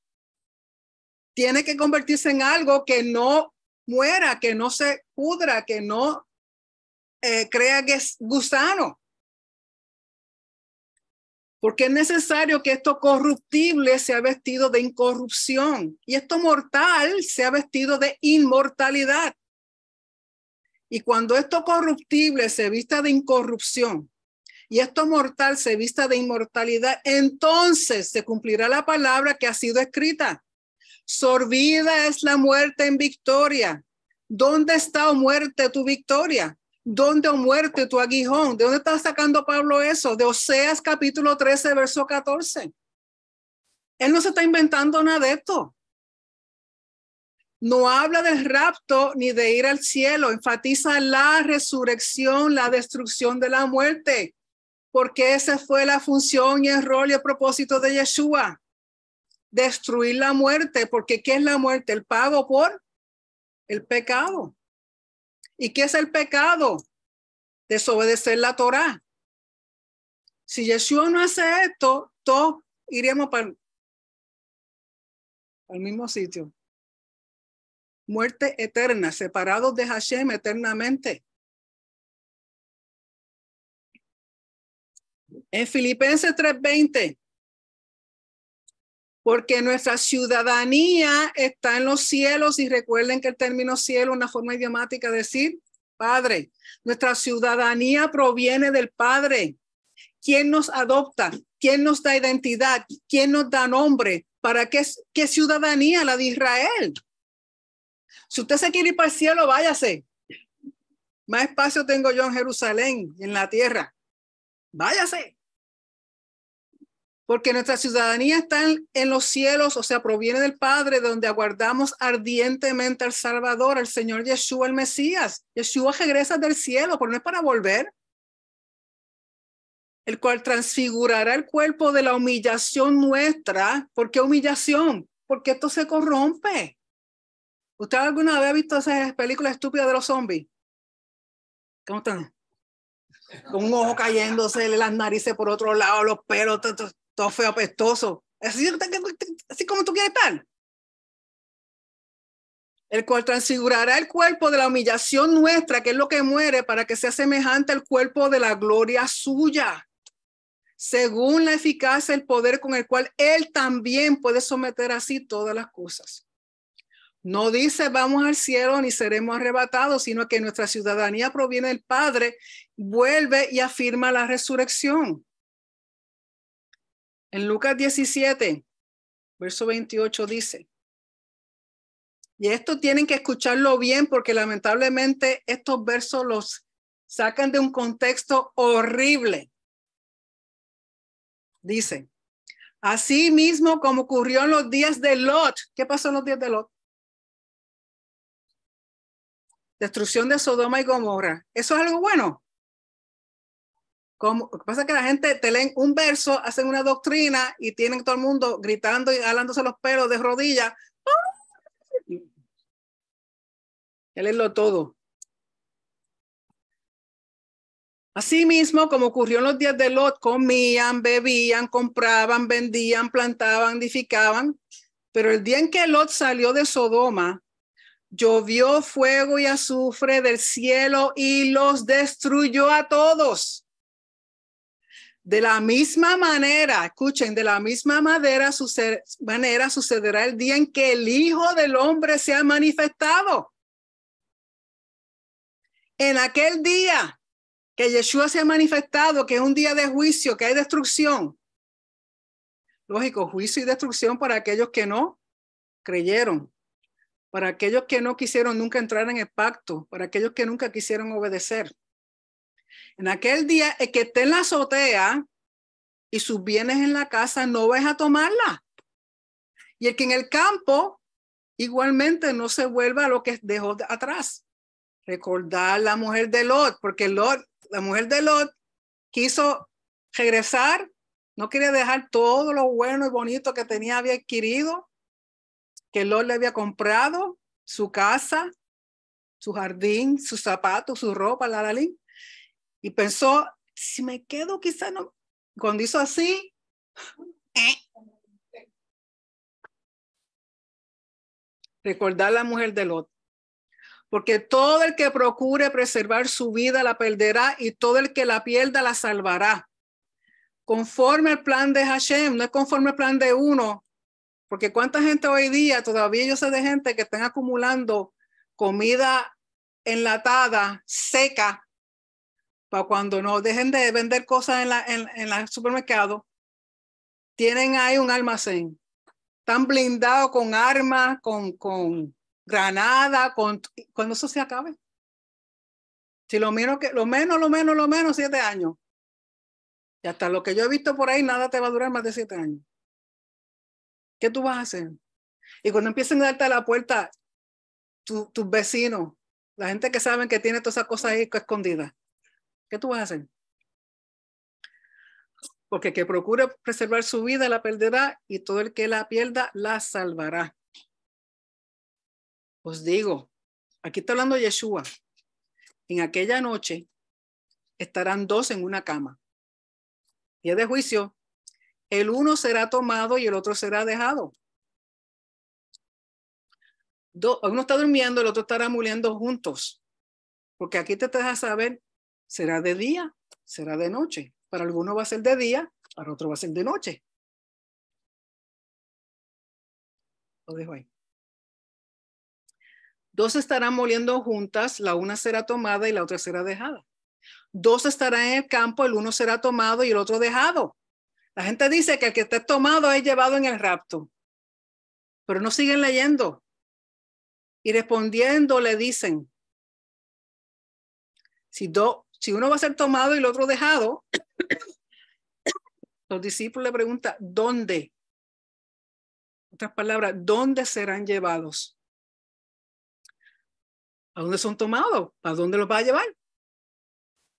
S2: tiene
S1: que convertirse en algo que no muera, que no se pudra, que no eh, crea que es gusano
S2: porque es necesario que esto corruptible se ha vestido de incorrupción y esto mortal se ha vestido de inmortalidad. Y cuando esto corruptible se vista de incorrupción y esto mortal se vista de inmortalidad, entonces se cumplirá la palabra que ha sido escrita. Sorbida es la muerte en victoria. ¿Dónde está, o muerte, tu victoria? ¿Dónde, o muerte, tu aguijón? ¿De dónde está sacando Pablo eso? De Oseas capítulo 13, verso 14. Él no se está inventando nada de esto. No habla del rapto ni de ir al cielo, enfatiza la resurrección, la destrucción de la muerte, porque esa fue la función y el rol y el propósito de Yeshua. Destruir la muerte, porque ¿qué es la
S1: muerte? El pago por el pecado. ¿Y qué es el pecado? Desobedecer la Torá. Si Yeshua no hace esto, todos iríamos al mismo sitio. Muerte eterna, separados de Hashem eternamente. En Filipenses 3:20 porque nuestra ciudadanía está
S2: en los cielos y recuerden que el término cielo es una forma idiomática de decir Padre. Nuestra ciudadanía proviene del Padre. ¿Quién nos adopta? ¿Quién nos da identidad? ¿Quién nos da nombre? ¿Para qué, qué ciudadanía? La de Israel.
S1: Si usted se quiere ir para el cielo, váyase. Más espacio tengo yo en Jerusalén, en la tierra. Váyase
S2: porque nuestra ciudadanía está en los cielos, o sea, proviene del Padre, donde aguardamos ardientemente al Salvador, al Señor Yeshua, el Mesías. Yeshua regresa del cielo, pero no es para volver el cual transfigurará el cuerpo de la humillación nuestra. ¿Por qué humillación? Porque esto se corrompe. ¿Usted alguna vez ha visto esas películas estúpidas de los zombies? ¿Cómo están? Con un ojo cayéndose, las narices por otro lado, los pelos. Todo, todo feo, apestoso. Así, como tú quieres estar. El cual transfigurará el cuerpo de la humillación nuestra, que es lo que muere, para que sea semejante al cuerpo de la gloria suya, según la eficacia del poder con el cual él también puede someter así todas las cosas. No dice vamos al cielo ni seremos arrebatados, sino que nuestra ciudadanía proviene del Padre, vuelve y afirma la resurrección. En Lucas 17, verso 28 dice, y esto tienen que escucharlo bien porque lamentablemente estos versos los sacan de un contexto horrible. Dice, así mismo como ocurrió en los días de Lot, ¿qué pasó en los días de Lot?
S1: Destrucción de Sodoma y Gomorra. ¿Eso es algo bueno? lo que pasa es que la gente te leen un verso, hacen
S2: una doctrina y tienen todo el mundo gritando y alándose los pelos de rodillas.
S1: Él es lo todo. Asimismo, como ocurrió en los días de Lot, comían, bebían,
S2: compraban, vendían, plantaban, edificaban. Pero el día en que Lot salió de Sodoma, llovió fuego y azufre del cielo y los destruyó a todos. De la misma manera, escuchen, de la misma manera, sucederá el día en que el Hijo del Hombre sea manifestado. En aquel día que Yeshua se ha manifestado, que es un día de juicio, que hay destrucción. Lógico, juicio y destrucción para aquellos que no creyeron, para aquellos que no quisieron nunca entrar en el pacto, para aquellos que nunca quisieron obedecer. En aquel día, el que esté en la azotea y sus bienes en la casa, no vas a tomarla. Y el que en el campo, igualmente, no se vuelva a lo que dejó atrás. Recordar la mujer de Lot, porque Lot, la mujer de Lot quiso regresar, no quería dejar todo lo bueno y bonito que tenía, había adquirido, que Lot le había comprado, su casa, su jardín, sus zapatos, su ropa, la,
S1: y pensó, si me quedo quizá no, cuando hizo así, ¡eh! recordar a la mujer del otro. Porque todo el que procure preservar su
S2: vida la perderá y todo el que la pierda la salvará. Conforme al plan de Hashem, no es conforme al plan de uno. Porque cuánta gente hoy día, todavía yo sé de gente que están acumulando comida enlatada, seca, para cuando no dejen de vender cosas en la, en, en supermercado, tienen ahí un almacén. Están blindados con armas, con, con granada, con, cuando eso se acabe. Si lo, menos que, lo menos, lo menos, lo menos, siete años. Y hasta lo que yo he visto por ahí, nada te va a durar más de siete años. ¿Qué tú vas a hacer? Y cuando empiecen a darte a la puerta, tus vecinos, la gente que saben que tiene todas esas cosas ahí escondidas, ¿Qué tú vas a hacer? Porque el que procure preservar su vida la perderá y todo el que la pierda la salvará. Os digo, aquí está hablando Yeshua. En aquella
S1: noche estarán dos en una cama. Y es de juicio, el uno será tomado y el otro será dejado.
S2: uno está durmiendo, el otro estará muriendo juntos. Porque aquí te deja saber
S1: será de día, será de noche. Para alguno va a ser de día, para otro va a ser de noche. Lo dejo ahí. Dos estarán moliendo juntas, la una será tomada y la otra será
S2: dejada. Dos estarán en el campo, el uno será tomado y el otro dejado. La gente
S1: dice que el que esté tomado es llevado en el rapto. Pero no siguen leyendo. Y respondiendo le dicen, si dos si uno va a ser tomado y el otro dejado, los discípulos le preguntan, ¿dónde? Otras palabras, ¿dónde serán llevados? ¿A dónde son tomados? ¿A dónde los va a llevar?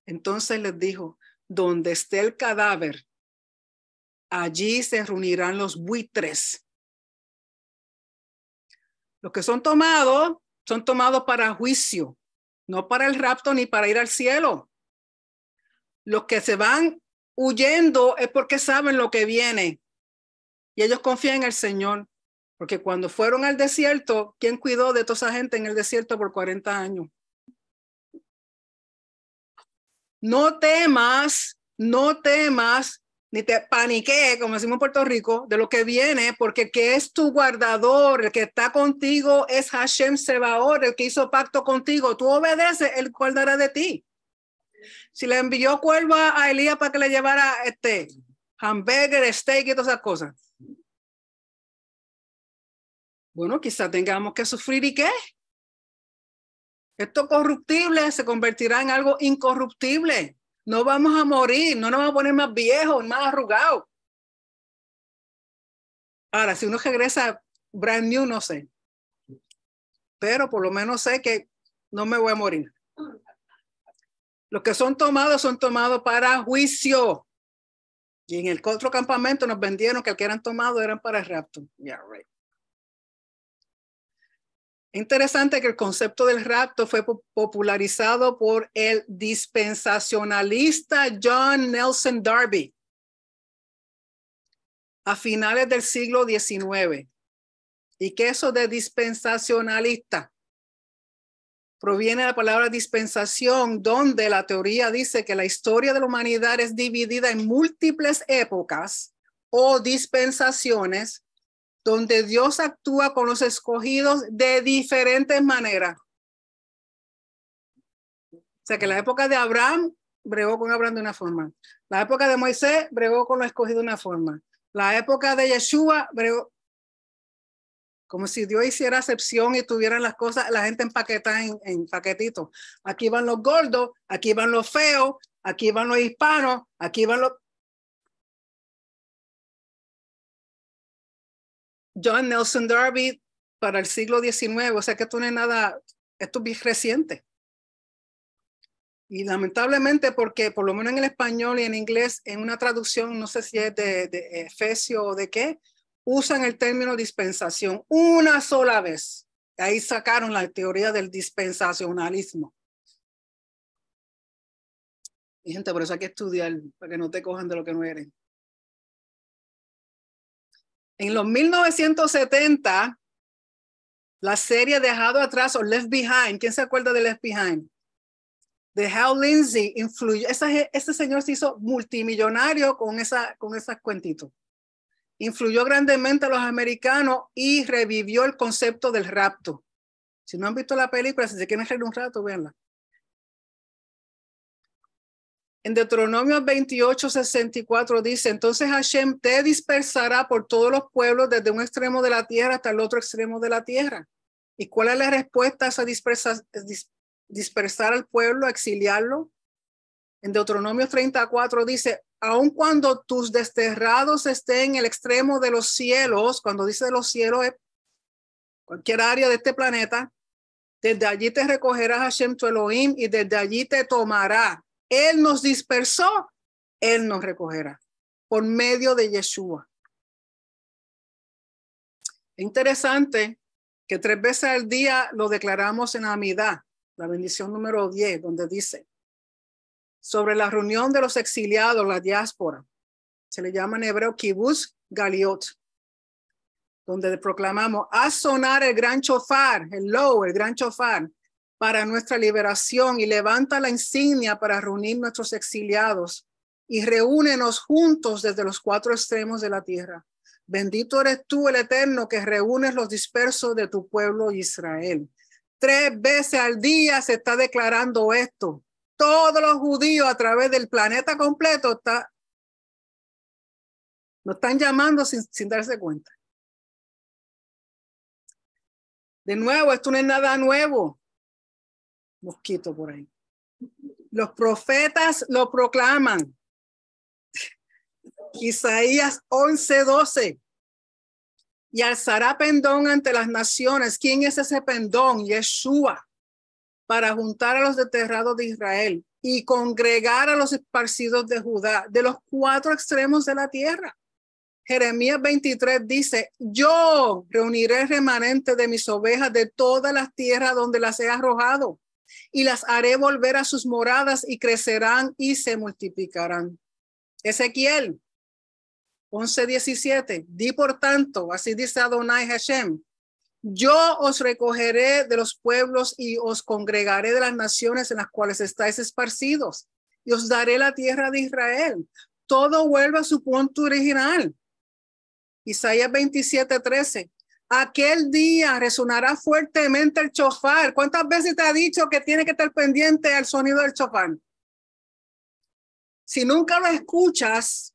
S1: Entonces les dijo, donde esté el cadáver, allí se reunirán los buitres.
S2: Los que son tomados son tomados para juicio, no para el rapto ni para ir al cielo. Los que se van huyendo es porque saben lo que viene. Y ellos confían en el Señor. Porque cuando fueron al desierto, ¿quién cuidó de toda esa gente en el desierto por 40 años? No temas, no temas, ni te pánique como decimos en Puerto Rico, de lo que viene, porque que es tu guardador, el que está contigo es Hashem Sebaor, el que hizo pacto contigo. Tú obedeces, él guardará de ti. Si le envió cuerva a Elías para que le llevara este hamburger,
S1: steak y todas esas cosas. Bueno, quizá tengamos que sufrir y qué. Esto corruptible se convertirá en algo
S2: incorruptible. No vamos a morir, no nos vamos a poner más viejos, más arrugados.
S1: Ahora, si uno regresa brand new, no sé. Pero por lo menos sé que no me voy a morir.
S2: Los que son tomados son tomados para juicio. Y en el otro campamento nos vendieron que el que eran tomados eran para el rapto. Interesante que el concepto del rapto fue popularizado por el dispensacionalista John Nelson Darby a finales del siglo XIX. ¿Y qué es eso de dispensacionalista? proviene de la palabra dispensación, donde la teoría dice que la historia de la humanidad es dividida en múltiples épocas o dispensaciones, donde Dios actúa con los escogidos de diferentes maneras. O sea que la época de Abraham bregó con Abraham de una forma. La época de Moisés bregó con los escogidos de una forma. La época de Yeshua bregó, como si Dios hiciera excepción y tuviera las cosas, la gente empaquetada en, en paquetitos. Aquí van los gordos, aquí
S1: van los feos, aquí van los hispanos, aquí van los... John Nelson Darby para el siglo XIX, o sea que esto no es nada, esto es reciente. Y
S2: lamentablemente porque por lo menos en el español y en inglés, en una traducción, no sé si es de, de Efesio o de qué, usan el término dispensación una sola vez.
S1: Ahí sacaron la teoría del dispensacionalismo. Y gente, por eso hay que estudiar, para que no te cojan de lo que no eres. En los 1970, la serie Dejado Atrás o Left Behind, ¿quién se acuerda de Left Behind? De How
S2: Lindsay influyó, ese, ese señor se hizo multimillonario con, esa, con esas cuentitos influyó grandemente a los americanos y revivió el concepto del rapto. Si no han visto la película, si se quieren hacer un rato, véanla. En Deuteronomio 28, 64 dice, entonces Hashem te dispersará por todos los pueblos desde un extremo de la tierra hasta el otro extremo de la tierra. ¿Y cuál es la respuesta a esa dispersar al pueblo, exiliarlo? En Deuteronomio 34 dice, aun cuando tus desterrados estén en el extremo de los cielos, cuando dice de los cielos eh, cualquier área de este planeta, desde allí te recogerás a Shem Elohim y desde allí te tomará.
S1: Él nos dispersó, Él nos recogerá por medio de Yeshua. Interesante que tres
S2: veces al día lo declaramos en Amidad, la bendición número 10, donde dice, sobre la reunión de los exiliados, la diáspora. Se le llama en hebreo kibbutz galiot, donde proclamamos, a sonar el gran chofar, el low, el gran chofar, para nuestra liberación y levanta la insignia para reunir nuestros exiliados y reúnenos juntos desde los cuatro extremos de la tierra. Bendito eres tú, el Eterno, que reúnes los dispersos de tu pueblo Israel. Tres veces al día se está declarando esto todos
S1: los judíos a través del planeta completo está, nos están llamando sin, darse cuenta. De nuevo, esto no es nada nuevo. Mosquito por ahí.
S2: Los profetas lo proclaman. Isaías 11:12. Y alzará pendón ante las naciones. ¿Quién es ese pendón? Yeshua para juntar a los desterrados de Israel y congregar a los esparcidos de Judá, de los cuatro extremos de la tierra. Jeremías 23 dice, yo reuniré remanente de mis ovejas de todas las tierras donde las he arrojado y las haré volver a sus moradas y crecerán y se multiplicarán. Ezequiel 11:17, di por tanto, así dice Adonai Hashem, yo os recogeré de los pueblos y os congregaré de las naciones en las cuales estáis esparcidos y os daré la tierra de Israel. Todo vuelve a su punto original. Isaías 27, 13. Aquel día resonará
S1: fuertemente el chofar. ¿Cuántas veces te ha dicho que tiene que estar pendiente al sonido del chofar? Si nunca lo escuchas,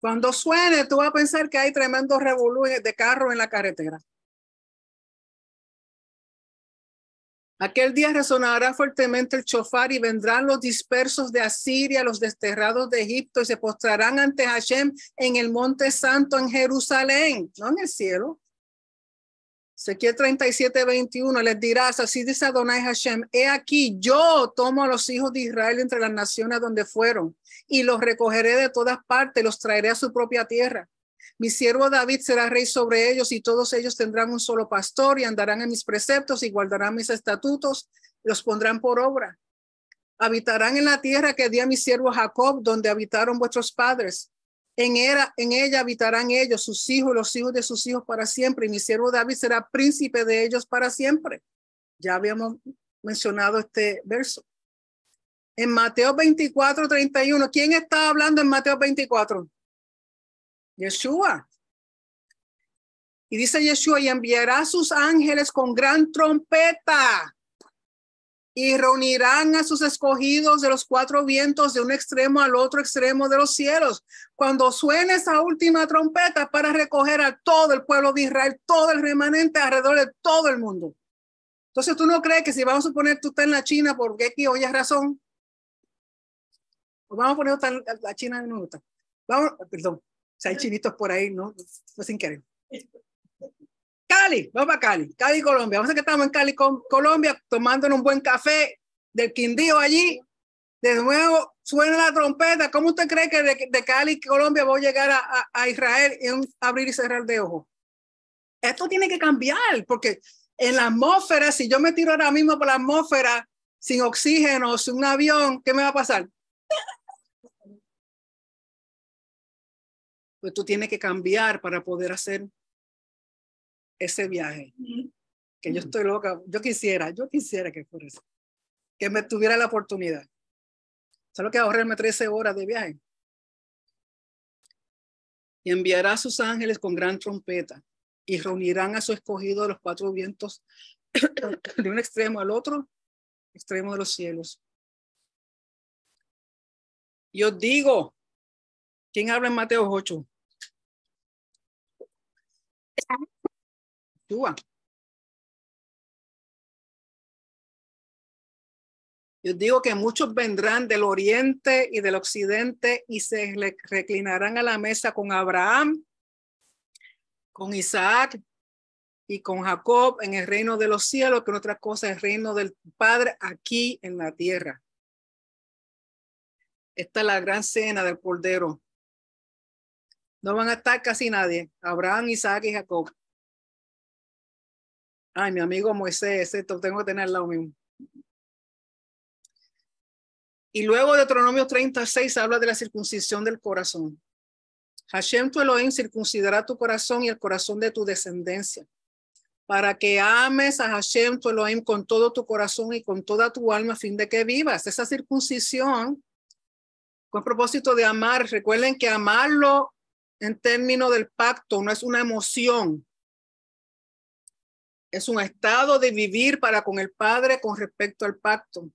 S1: cuando suene, tú vas a pensar que hay tremendo revolú de carro en la carretera. Aquel día resonará fuertemente el chofar y
S2: vendrán los dispersos de Asiria, los desterrados de Egipto y se postrarán ante Hashem en el monte santo en Jerusalén, no en el cielo. Ezequiel 37, 21 les dirás, así dice Adonai Hashem, he aquí, yo tomo a los hijos de Israel entre las naciones donde fueron y los recogeré de todas partes, los traeré a su propia tierra mi siervo David será rey sobre ellos y todos ellos tendrán un solo pastor y andarán en mis preceptos y guardarán mis estatutos, los pondrán por obra. Habitarán en la tierra que di a mi siervo Jacob, donde habitaron vuestros padres. En, era, en ella habitarán ellos, sus hijos, los hijos de sus hijos para siempre. Y mi siervo David será príncipe de ellos para siempre. Ya habíamos mencionado este verso. En Mateo 24, 31. ¿Quién está hablando en Mateo 24? Yeshua. Y dice Yeshua, y enviará a sus ángeles con gran trompeta y reunirán a sus escogidos de los cuatro vientos de un extremo al otro extremo de los cielos. Cuando suene esa última trompeta para recoger a todo el pueblo de Israel, todo el remanente alrededor de todo el mundo. Entonces tú no crees que si vamos a poner tú estás en la China porque aquí hoy razón. vamos a poner la China de nuevo. Vamos, perdón, hay chinitos por ahí, ¿no? pues sin querer. Cali, vamos a Cali, Cali, Colombia. Vamos a que estamos en Cali, Colombia, tomando un buen café del Quindío allí. De nuevo suena la trompeta. ¿Cómo usted cree que de, Cali, Colombia, voy a llegar a, Israel y un abrir y cerrar de ojos? Esto tiene que cambiar, porque en la atmósfera, si yo me tiro ahora mismo por la atmósfera sin oxígeno, sin un
S1: avión, ¿qué me va a pasar? pues tú tienes que cambiar para poder hacer ese viaje. Que yo estoy loca, yo quisiera, yo quisiera que fuera que me tuviera la oportunidad. Solo que ahorrarme 13 horas de viaje. Y enviará a sus ángeles con gran trompeta y reunirán a su escogido de los cuatro vientos de un extremo al otro extremo de los cielos. Yo digo, ¿quién habla en Mateo 8? Yo digo que muchos vendrán del oriente y del occidente y se reclinarán a la mesa
S2: con Abraham, con Isaac y con Jacob
S1: en el reino de los cielos, que en otra cosa es el reino del Padre aquí en la tierra. Esta es la gran cena del Cordero. No van a estar casi nadie, Abraham, Isaac y Jacob. Ay, mi amigo Moisés, esto tengo que tener lo mismo. Y luego Deuteronomio 36 habla de la circuncisión del corazón.
S2: Hashem tu Elohim circuncidará tu corazón y el corazón de tu descendencia, para que ames a Hashem tu Elohim con todo tu corazón y con toda tu alma a fin de que vivas. Esa circuncisión con propósito de amar. Recuerden que amarlo
S1: en términos del pacto no es una emoción, es un estado de vivir para con el Padre con respecto al pacto.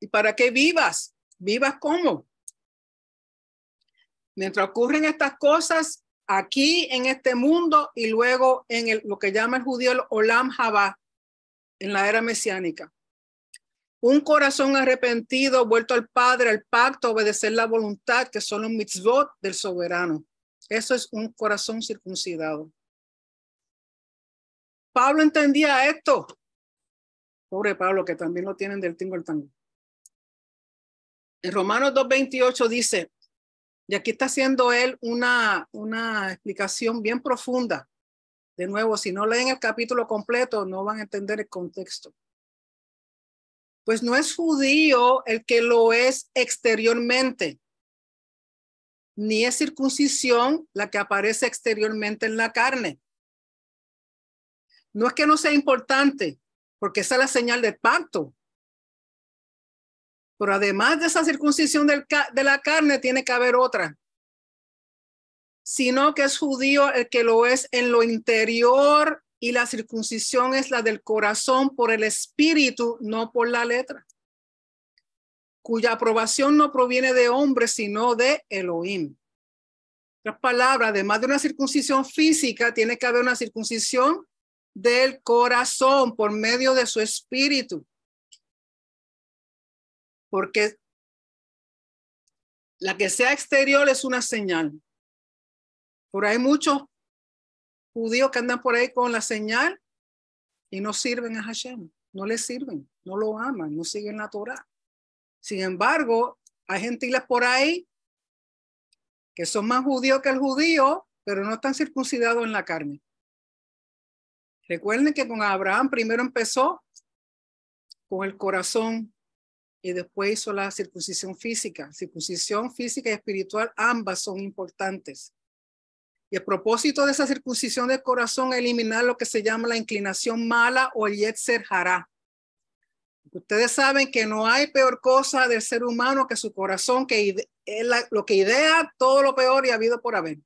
S1: ¿Y para qué vivas? ¿Vivas cómo? Mientras
S2: ocurren estas cosas aquí en este mundo y luego en lo que llama el judío el Olam Haba, en la era mesiánica. Un corazón arrepentido, vuelto al Padre, al pacto, obedecer la voluntad, que son un mitzvot del
S1: soberano. Eso es un corazón circuncidado. Pablo entendía esto. Pobre Pablo, que también lo tienen del tingo el tango. En Romanos 2.28 dice, y aquí está haciendo
S2: él una, una explicación bien profunda. De nuevo, si no leen el capítulo completo, no van a entender el contexto. Pues no es judío el que lo es exteriormente, ni es circuncisión la que aparece exteriormente en la carne, no es que no sea importante, porque esa es la señal del pacto. Pero además de esa circuncisión de la carne, tiene que haber otra. Sino que es judío el que lo es en lo interior y la circuncisión es la del corazón por el espíritu, no por la letra, cuya aprobación no proviene de hombre, sino de Elohim. En otras palabras, además de una circuncisión física, tiene que haber una circuncisión
S1: del corazón por medio de su espíritu. Porque la que sea exterior es una señal. Por ahí muchos judíos que andan por ahí con la señal
S2: y no sirven a Hashem, no le sirven, no lo aman, no siguen la Torah.
S1: Sin embargo, hay gentiles por ahí que son más judíos que el judío, pero no están circuncidados en la carne.
S2: Recuerden que con Abraham primero empezó con el corazón y después hizo la circuncisión física. Circuncisión física y espiritual, ambas son importantes. Y el propósito de esa circuncisión del corazón es eliminar lo que se llama la inclinación mala o el yetzer hará. Ustedes saben que no hay peor cosa del ser humano que su corazón, que es lo que idea todo lo peor y ha habido por haber.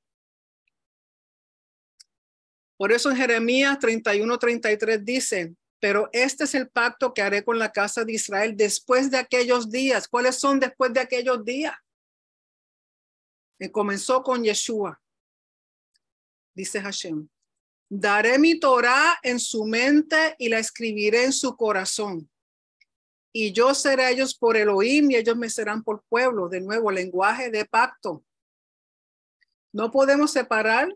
S2: Por eso en Jeremías 31:33 dice, pero este es el pacto que haré con la casa de Israel después de
S1: aquellos días. ¿Cuáles son después de aquellos días? Y comenzó con Yeshua, dice Hashem. Daré mi Torah
S2: en su mente y la escribiré en su corazón. Y yo seré ellos por Elohim y ellos me serán por pueblo. De nuevo, lenguaje de pacto. No podemos separar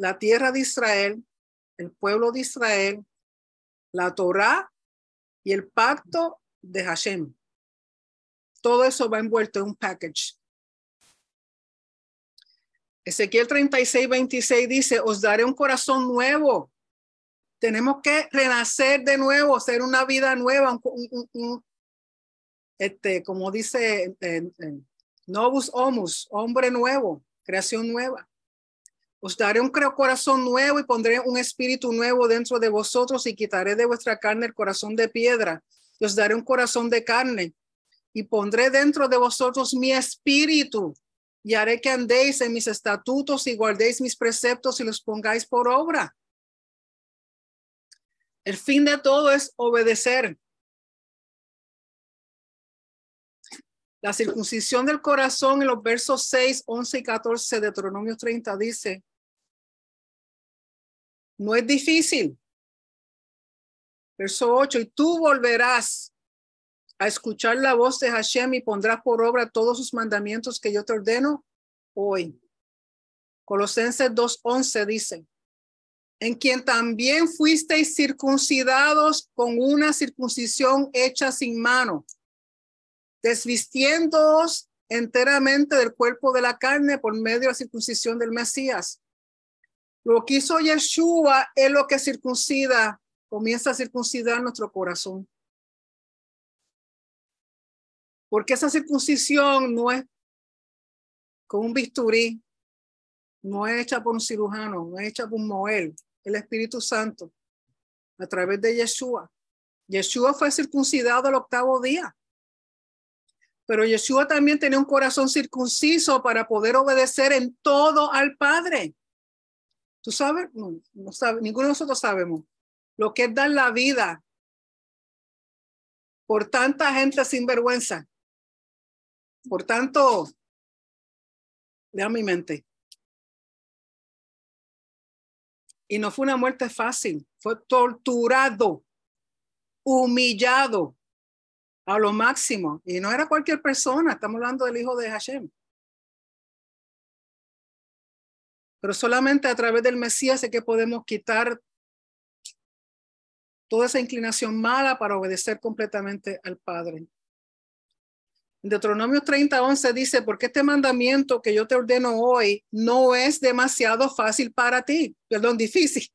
S2: la tierra de Israel, el pueblo de
S1: Israel, la Torá y el pacto de Hashem. Todo eso va envuelto en un package. Ezequiel 36, 26 dice, os daré un corazón nuevo.
S2: Tenemos que renacer de nuevo, ser una vida nueva, este, como dice Novus Homus, hombre nuevo, creación nueva. Os daré un corazón nuevo y pondré un espíritu nuevo dentro de vosotros y quitaré de vuestra carne el corazón de piedra y os daré un corazón de carne y pondré dentro de vosotros mi espíritu y haré que andéis
S1: en mis estatutos y guardéis mis preceptos y los pongáis por obra. El fin de todo es obedecer. La circuncisión del corazón en los versos 6, 11 y 14 de Deuteronomio 30 dice, no es difícil. Verso 8, y tú volverás a escuchar
S2: la voz de Hashem y pondrás por obra todos sus mandamientos que yo te ordeno hoy. Colosenses 2.11 dice, en quien también fuisteis circuncidados con una circuncisión hecha sin mano, desvistiéndoos enteramente del cuerpo de la carne por medio
S1: de la circuncisión del Mesías, lo que hizo Yeshua es lo que circuncida, comienza a circuncidar nuestro corazón. Porque esa circuncisión no es con un bisturí, no es hecha por un cirujano, no es hecha por un Moel, el Espíritu Santo,
S2: a través de Yeshua. Yeshua fue circuncidado el octavo día. Pero Yeshua también tenía un corazón circunciso para poder obedecer
S1: en todo al Padre. ¿Tú sabes? No, ninguno de nosotros sabemos lo que es dar la vida por tanta gente sin vergüenza. Por tanto, lea mi mente. Y no fue una muerte fácil, fue torturado, humillado a lo máximo. Y no era cualquier persona, estamos hablando del hijo de Hashem. Pero solamente a través del Mesías es que podemos quitar toda esa inclinación mala para obedecer completamente al Padre.
S2: Deuteronomio 30, 11 dice, porque este mandamiento que yo te ordeno hoy no es demasiado fácil para ti, perdón, difícil.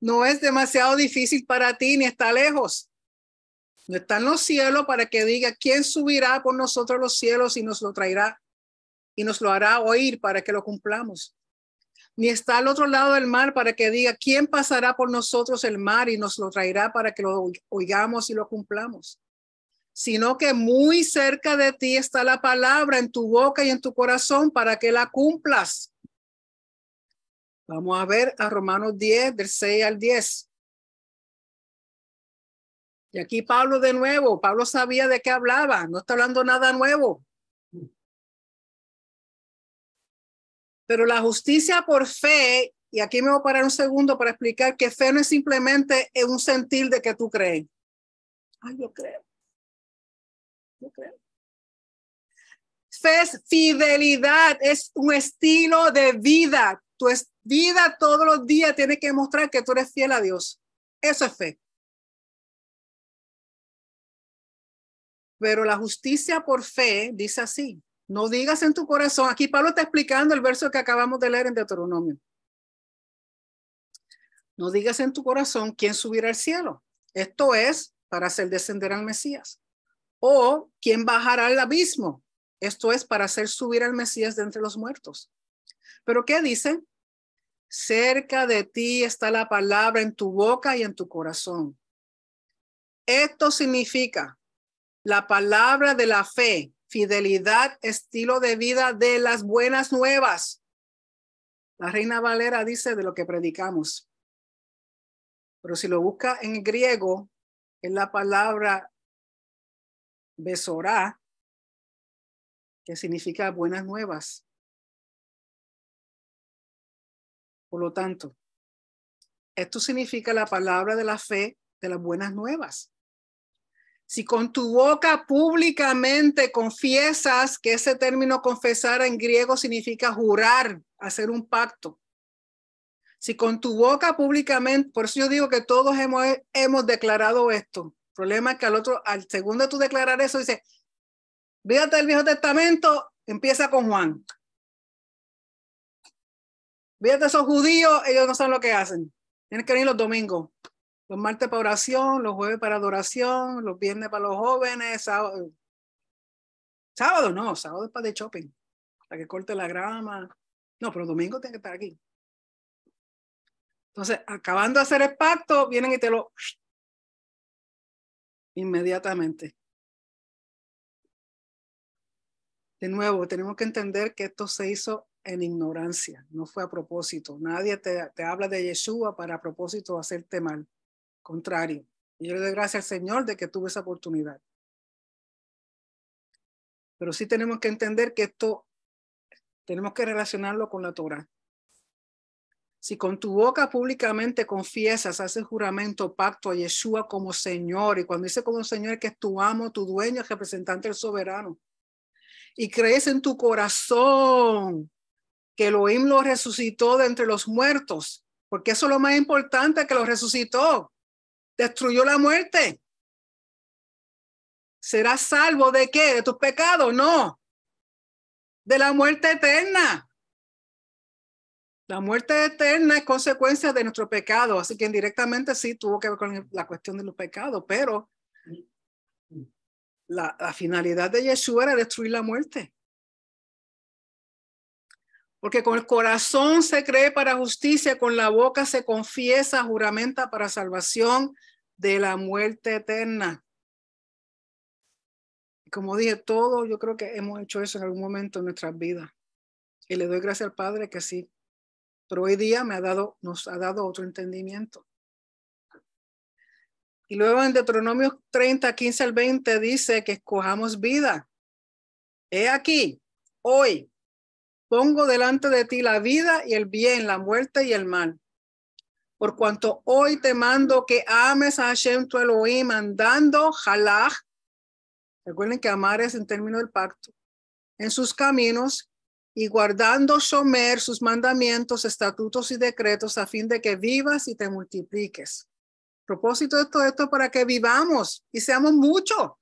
S2: No es demasiado difícil para ti ni está lejos. No está en los cielos para que diga, ¿quién subirá por nosotros los cielos y nos lo traerá? Y nos lo hará oír para que lo cumplamos ni está al otro lado del mar para que diga, ¿quién pasará por nosotros el mar y nos lo traerá para que lo oigamos y lo cumplamos? Sino que muy cerca de ti está la palabra en tu boca y en tu corazón para que la cumplas.
S1: Vamos a ver a Romanos 10, del 6 al 10. Y aquí Pablo de nuevo, Pablo sabía de qué hablaba, no está hablando nada nuevo. Pero la justicia por fe, y aquí me voy a parar un segundo para explicar que fe no es simplemente un sentir de que tú crees. Ay, yo creo. Yo creo. Fe es fidelidad, es un
S2: estilo
S1: de vida. Tu vida todos los días tiene que mostrar que tú eres fiel a Dios. Eso es fe. Pero la justicia por fe dice así, no digas en tu corazón. Aquí Pablo está explicando el
S2: verso que acabamos de leer en Deuteronomio. No digas en tu corazón quién subirá al cielo. Esto es para hacer descender al Mesías. O quién bajará al abismo. Esto es para hacer subir al Mesías de entre los muertos. Pero ¿qué dice? Cerca de ti está la palabra en tu boca y en tu corazón. Esto significa la palabra de la fe fidelidad, estilo de vida de las buenas nuevas.
S1: La Reina Valera dice de lo que predicamos. Pero si lo busca en griego, es la palabra besorá, que significa buenas nuevas. Por lo tanto, esto significa la palabra de la fe de las buenas nuevas. Si con tu boca
S2: públicamente confiesas, que ese término confesar en griego significa jurar, hacer un pacto. Si con tu boca públicamente, por eso yo digo que todos hemos, hemos declarado esto. El problema es que al otro, al segundo tú declarar eso, dice,
S1: fíjate, el Viejo Testamento, empieza con Juan. Fíjate, esos judíos, ellos no saben lo que hacen. Tienen que venir los domingos
S2: los martes para oración, los jueves para adoración, los viernes para los jóvenes, sábado,
S1: sábado no, sábado es para de shopping, para que corte la grama. No, pero domingo tiene que estar aquí. Entonces, acabando de hacer el pacto, vienen y te lo inmediatamente. De nuevo, tenemos que entender que esto se hizo en
S2: ignorancia, no fue a propósito. Nadie te, te habla de Yeshua para a propósito hacerte mal
S1: contrario. Y yo le doy gracias al Señor de que tuve esa oportunidad. Pero sí tenemos que entender que esto tenemos que relacionarlo
S2: con la Torah. Si con tu boca públicamente confiesas, haces juramento, pacto a Yeshua como Señor, y cuando dice como Señor que es tu amo, tu dueño, representante del soberano, y crees en tu corazón que Elohim lo resucitó de entre los muertos, porque eso es lo más importante, que lo resucitó
S1: destruyó la muerte. ¿Serás salvo de qué? ¿De tus pecados? No. De la muerte eterna.
S2: La muerte eterna es consecuencia de nuestro pecado, así que indirectamente
S1: sí tuvo que ver con la cuestión de los pecados, pero la, la finalidad de Yeshua era destruir la muerte.
S2: Porque con el corazón se cree para justicia, con la boca se confiesa, juramenta para salvación de la muerte eterna. Como dije, todo yo creo que hemos hecho eso en algún momento en nuestras vidas. Y le doy gracias al Padre que sí. Pero hoy día me ha dado, nos ha dado otro entendimiento. Y luego en Deuteronomio 30, 15 al 20 dice que escojamos vida. He aquí, hoy, Pongo delante de ti la vida y el bien, la muerte y el mal. Por cuanto hoy te mando que ames a Hashem tu Elohim andando Recuerden que amar es en términos del pacto. En sus caminos y guardando Shomer sus mandamientos, estatutos y decretos a fin de que vivas y te multipliques. Propósito de todo esto para que vivamos y seamos muchos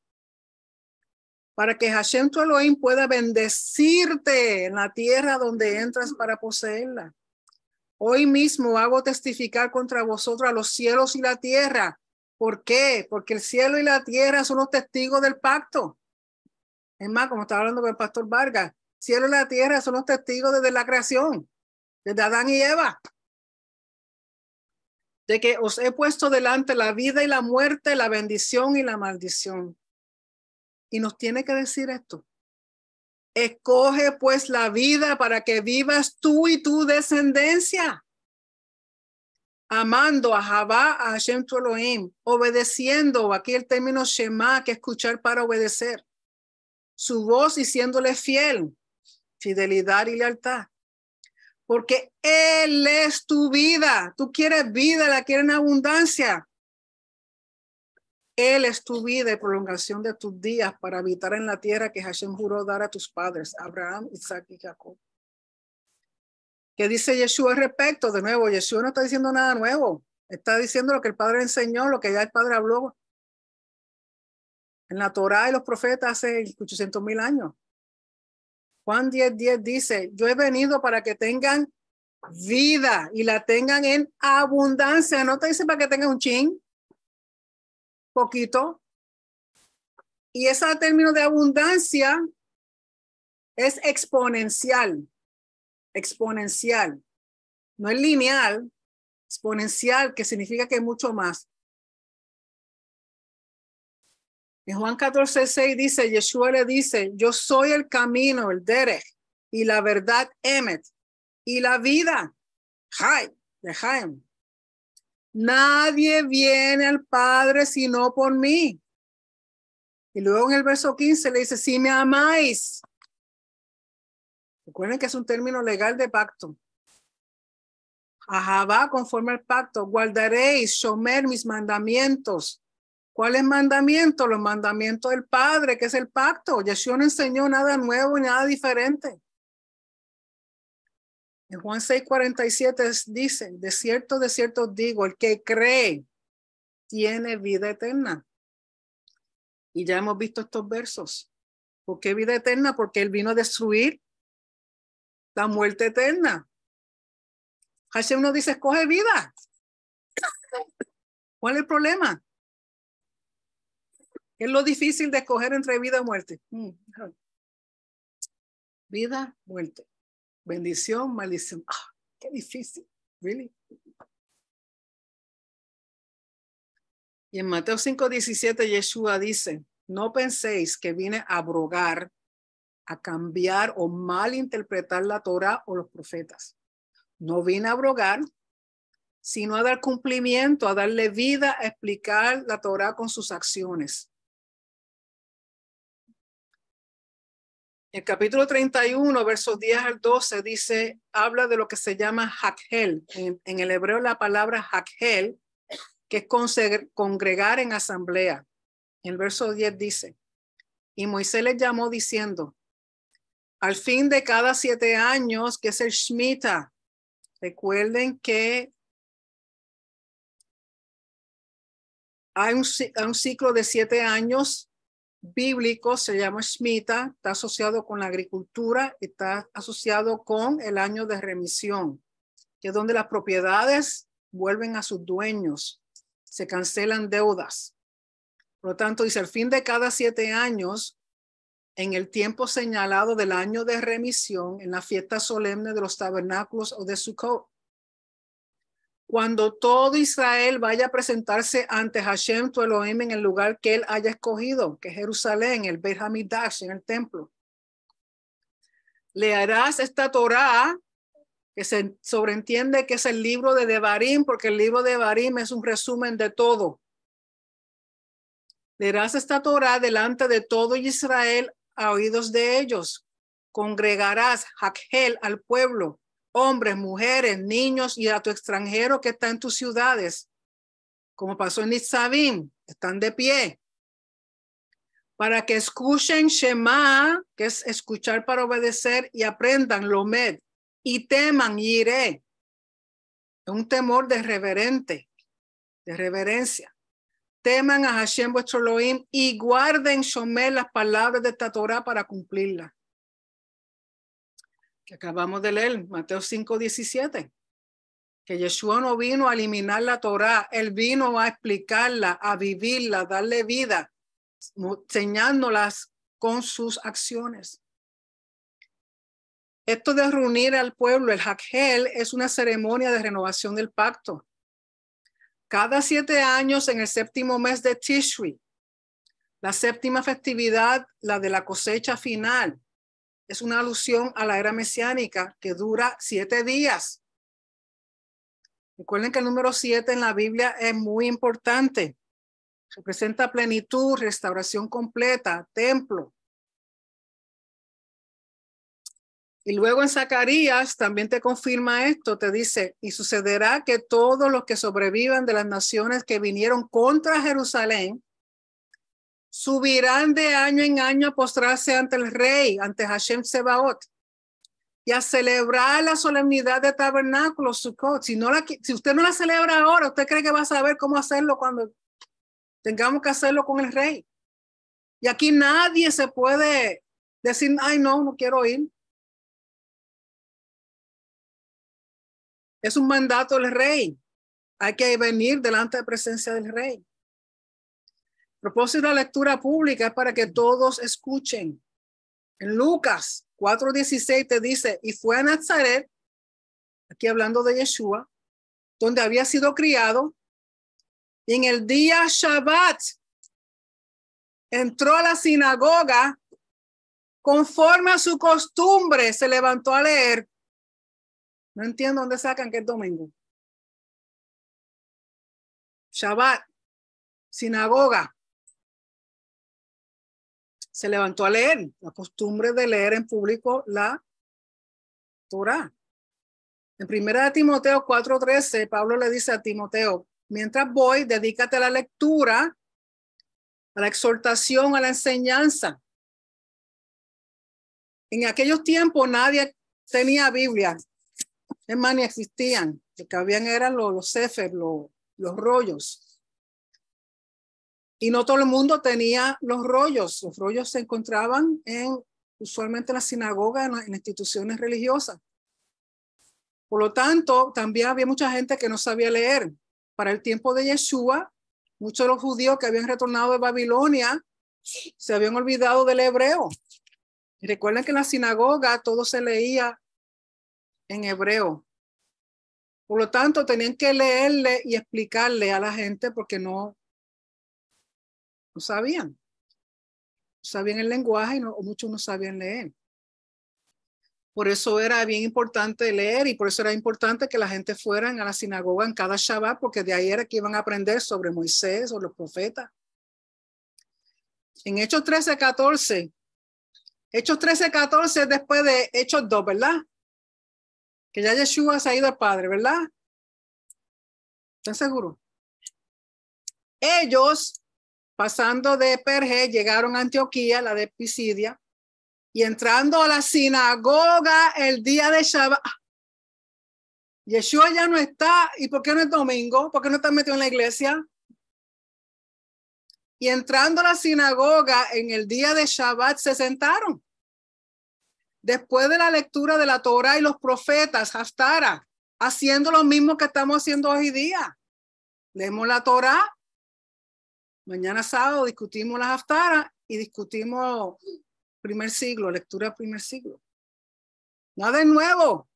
S2: para que Hashem tu Elohim pueda bendecirte en la tierra donde entras para poseerla. Hoy mismo hago testificar contra vosotros a los cielos y la tierra. ¿Por qué? Porque el cielo y la tierra son los testigos del pacto.
S1: Es más, como estaba hablando con el pastor Vargas, cielo y la tierra son los testigos desde la creación, desde Adán y Eva. De que os he puesto delante la vida y la muerte, la bendición y la maldición y
S2: nos tiene que decir esto. Escoge pues la vida para que vivas tú y tu descendencia, amando a Javá, a Hashem obedeciendo, aquí el término Shema, que escuchar para obedecer, su voz y siéndole fiel, fidelidad y lealtad. Porque Él es tu vida, tú quieres vida, la quieres en abundancia. Él es tu vida y prolongación de tus días para habitar en la tierra que Hashem juró dar a tus padres, Abraham, Isaac y Jacob. ¿Qué dice Yeshua al respecto? De nuevo, Yeshua no está diciendo nada nuevo. Está diciendo lo que el Padre enseñó, lo que ya el Padre habló en la Torá y los profetas hace 800 mil años. Juan 10, 10 dice, yo he venido para que
S1: tengan vida y la tengan en abundancia. No te dice para que tengan un ching, poquito. Y ese término de abundancia es exponencial, exponencial. No es lineal, exponencial, que significa que es mucho más. En Juan 14, 6 dice, Yeshua le dice, yo soy el camino, el derech, y la verdad, Emet, y la vida, Jai, de Jaim. Nadie viene al Padre sino por mí. Y luego en el verso
S2: 15 le dice, si me amáis. Recuerden que es un término legal de pacto. va conforme al pacto, guardaréis, somer mis mandamientos. ¿Cuál ¿Cuáles mandamiento? Los mandamientos del Padre, que es el pacto. Yeshua no enseñó nada nuevo ni nada diferente. En Juan 6:47 dice, de cierto, de cierto digo, el que cree
S1: tiene vida eterna. Y ya hemos visto estos versos. ¿Por qué vida eterna? Porque Él vino a destruir la muerte eterna. Hashem uno dice, escoge vida. ¿Cuál es el problema? es lo difícil de escoger entre vida y muerte? Mm, vida, muerte. Bendición, maldición. Ah, qué difícil, really. Y en Mateo 5:17 Yeshua dice, no penséis que vine
S2: a abrogar, a cambiar o malinterpretar la Torah o los profetas. No vine a abrogar, sino a dar cumplimiento, a darle
S1: vida, a explicar la Torah con sus acciones. El capítulo 31, versos 10 al 12, dice,
S2: habla de lo que se llama hakhel. En, el hebreo la palabra hakhel, que es congregar en asamblea. El verso 10 dice, y
S1: Moisés le llamó diciendo, al fin de cada siete años, que es el Shemitah, recuerden que hay un ciclo de siete años bíblico se
S2: llama Shemitah, está asociado con la agricultura, está asociado con el año de remisión, que es donde las propiedades vuelven a sus dueños, se cancelan deudas. Por lo tanto, dice, al fin de cada siete años, en el tiempo señalado del año de remisión, en la fiesta solemne de los tabernáculos o de Sukkot, cuando todo Israel vaya a presentarse ante Hashem, tu Elohim, en el lugar que él haya escogido, que es Jerusalén, el Bejamidash, en el templo. Le harás esta Torá, que se sobreentiende que es el libro de Devarim, porque el libro de Devarim es un resumen de todo. Le harás esta Torá delante de todo Israel a oídos de ellos. Congregarás Hakhel al pueblo hombres, mujeres, niños y a tu extranjero que está en tus ciudades, como pasó en Nitzavim, están de pie, para que escuchen Shema, que es escuchar para obedecer, y aprendan Lomed, y teman y iré. Un temor de reverente, de reverencia. Teman a Hashem vuestro Elohim y guarden Shomé las palabras de esta Torah para cumplirla que acabamos de leer, Mateo 5, 17, que Yeshua no vino a eliminar la Torá, él vino a explicarla, a vivirla, darle vida, enseñándolas con sus acciones. Esto de reunir al pueblo, el Hakhel, es una ceremonia de renovación del pacto. Cada siete años, en el séptimo mes de Tishri, la séptima festividad, la de la cosecha final, es una alusión a la era mesiánica que dura siete días. Recuerden que el número siete en la Biblia es muy
S1: importante. Representa plenitud, restauración completa, templo. Y luego en Zacarías también
S2: te confirma esto, te dice, y sucederá que todos los que sobrevivan de las naciones que vinieron contra Jerusalén subirán de año en año a postrarse ante el rey, ante Hashem Sebaot, y a celebrar la solemnidad de tabernáculo, Sukkot. Si, no la, si usted no la celebra ahora, usted cree que va a saber cómo
S1: hacerlo cuando tengamos que hacerlo con el rey. Y aquí nadie se puede decir, ay, no, no quiero ir. Es un mandato del rey. Hay que venir delante de la presencia del rey propósito de la lectura pública es para que todos
S2: escuchen. En Lucas 4:16 te dice, y fue a Nazaret,
S1: aquí hablando de Yeshua, donde había sido criado, y en el día Shabbat entró a la sinagoga, conforme a su costumbre se levantó a leer. No entiendo dónde sacan que es domingo. Shabbat, sinagoga se levantó a leer, la costumbre de leer en público la Torah.
S2: En primera de Timoteo 4:13, Pablo le dice a Timoteo, mientras voy,
S1: dedícate a la lectura, a la exhortación, a la enseñanza. En aquellos tiempos nadie tenía Biblia,
S2: es existían, lo que habían eran los, los los rollos. Y no todo el mundo tenía los rollos. Los rollos se encontraban en, usualmente en las sinagogas, en instituciones religiosas. Por lo tanto, también había mucha gente que no sabía leer. Para el tiempo de Yeshua, muchos de los judíos que habían retornado de Babilonia se habían olvidado del hebreo. Y recuerden que en la sinagoga todo se leía en
S1: hebreo. Por lo tanto, tenían que leerle y explicarle a la gente porque no no sabían. Sabían el lenguaje y muchos no sabían leer. Por eso era bien importante
S2: leer y por eso era importante que la gente fuera a la sinagoga en cada Shabbat, porque de ahí era que iban a aprender sobre Moisés o los profetas. En Hechos 13, 14.
S1: Hechos 13, 14 después de Hechos 2, ¿verdad? Que ya Yeshua se ha ido al Padre, ¿verdad? ¿Están seguro?
S2: Ellos Pasando de Perge, llegaron a Antioquía, la de Pisidia, y entrando a la sinagoga el día de Shabbat. Yeshua ya no está, ¿y por qué no es domingo? ¿Por qué no está metido en la iglesia? Y entrando a la sinagoga en el día de Shabbat se sentaron. Después de la lectura de la Torah y los profetas, Haftara, haciendo lo mismo que estamos haciendo hoy día. Leemos la Torah,
S1: Mañana sábado discutimos las haftara y discutimos primer siglo, lectura primer siglo. Nada de nuevo.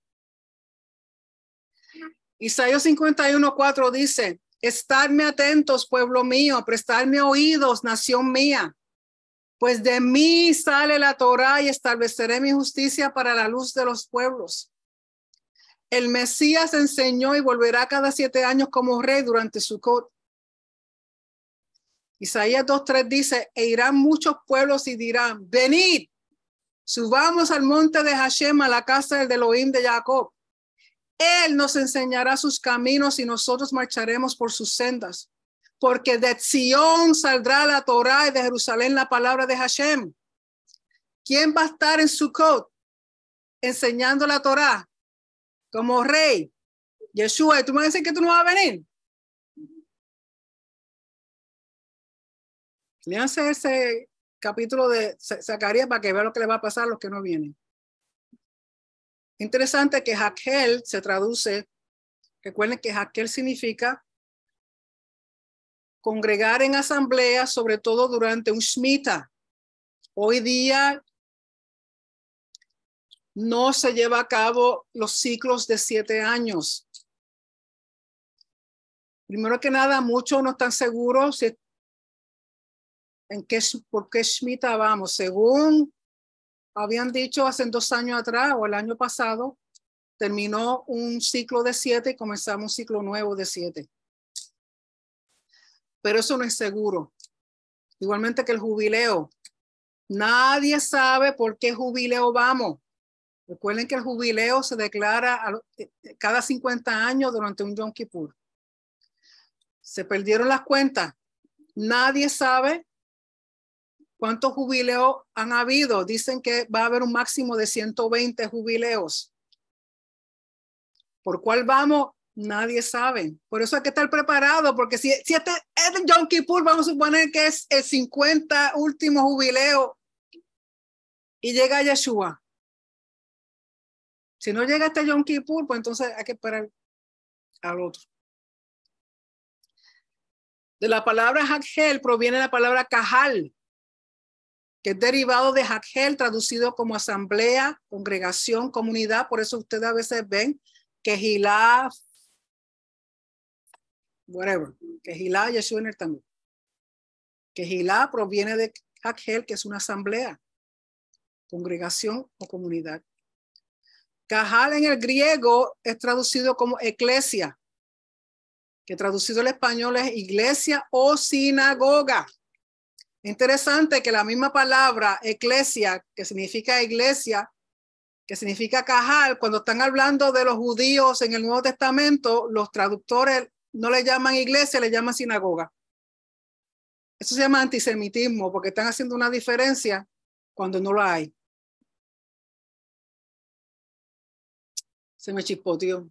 S1: Isaías 51.4 dice, Estadme
S2: atentos, pueblo mío, prestadme oídos, nación mía. Pues de mí sale la Torah y estableceré mi justicia para la luz de los pueblos. El Mesías enseñó y volverá cada siete años como rey durante su Isaías 2.3 dice, e irán muchos pueblos y dirán, venid, subamos al monte de Hashem, a la casa del Elohim de Jacob. Él nos enseñará sus caminos y nosotros marcharemos por sus sendas, porque de Sion saldrá la Torá y de Jerusalén la palabra de Hashem.
S1: ¿Quién va a estar en su Sukkot enseñando la Torá como rey? Yeshua, ¿tú me dices que tú no vas a venir? Léanse ese capítulo de Zacarías para que vean lo que le va a pasar a los que no vienen. Interesante que Jaquel se traduce, recuerden que Jaquel significa
S2: congregar en asamblea, sobre todo durante un Shmita. Hoy
S1: día no se lleva a cabo los ciclos de siete años. Primero que nada, muchos no están seguros si en qué, por qué Shemitah vamos.
S2: Según habían dicho hace dos años atrás o el año pasado, terminó un ciclo de siete y comenzamos un ciclo nuevo de siete. Pero eso no es seguro. Igualmente que el jubileo. Nadie sabe por qué jubileo vamos. Recuerden que el jubileo se declara eh, eh, cada 50 años durante un Yom Kippur. Se perdieron las cuentas. Nadie sabe ¿Cuántos jubileos han habido? Dicen que va a haber un máximo de 120 jubileos. ¿Por cuál vamos? Nadie sabe. Por eso hay que estar preparado, porque si, si este
S1: es el Kippur, vamos a suponer que es el 50 último jubileo y llega Yeshua. Si no llega este Yom Kippur, pues entonces hay que esperar al otro. De la palabra Hagel proviene la palabra Cajal, que es derivado
S2: de Hagel, traducido como asamblea, congregación, comunidad. Por eso ustedes a veces ven que whatever, que Yeshua y el también. Que proviene de Hagel, que es una asamblea, congregación o comunidad. Cajal en el griego es traducido como eclesia, que traducido al español es iglesia o sinagoga. Interesante que la misma palabra eclesia, que significa iglesia, que significa cajal, cuando están hablando de los judíos en el Nuevo Testamento, los traductores no le llaman iglesia, le llaman sinagoga.
S1: Eso se llama antisemitismo, porque están haciendo una diferencia cuando no lo hay. Se me tío.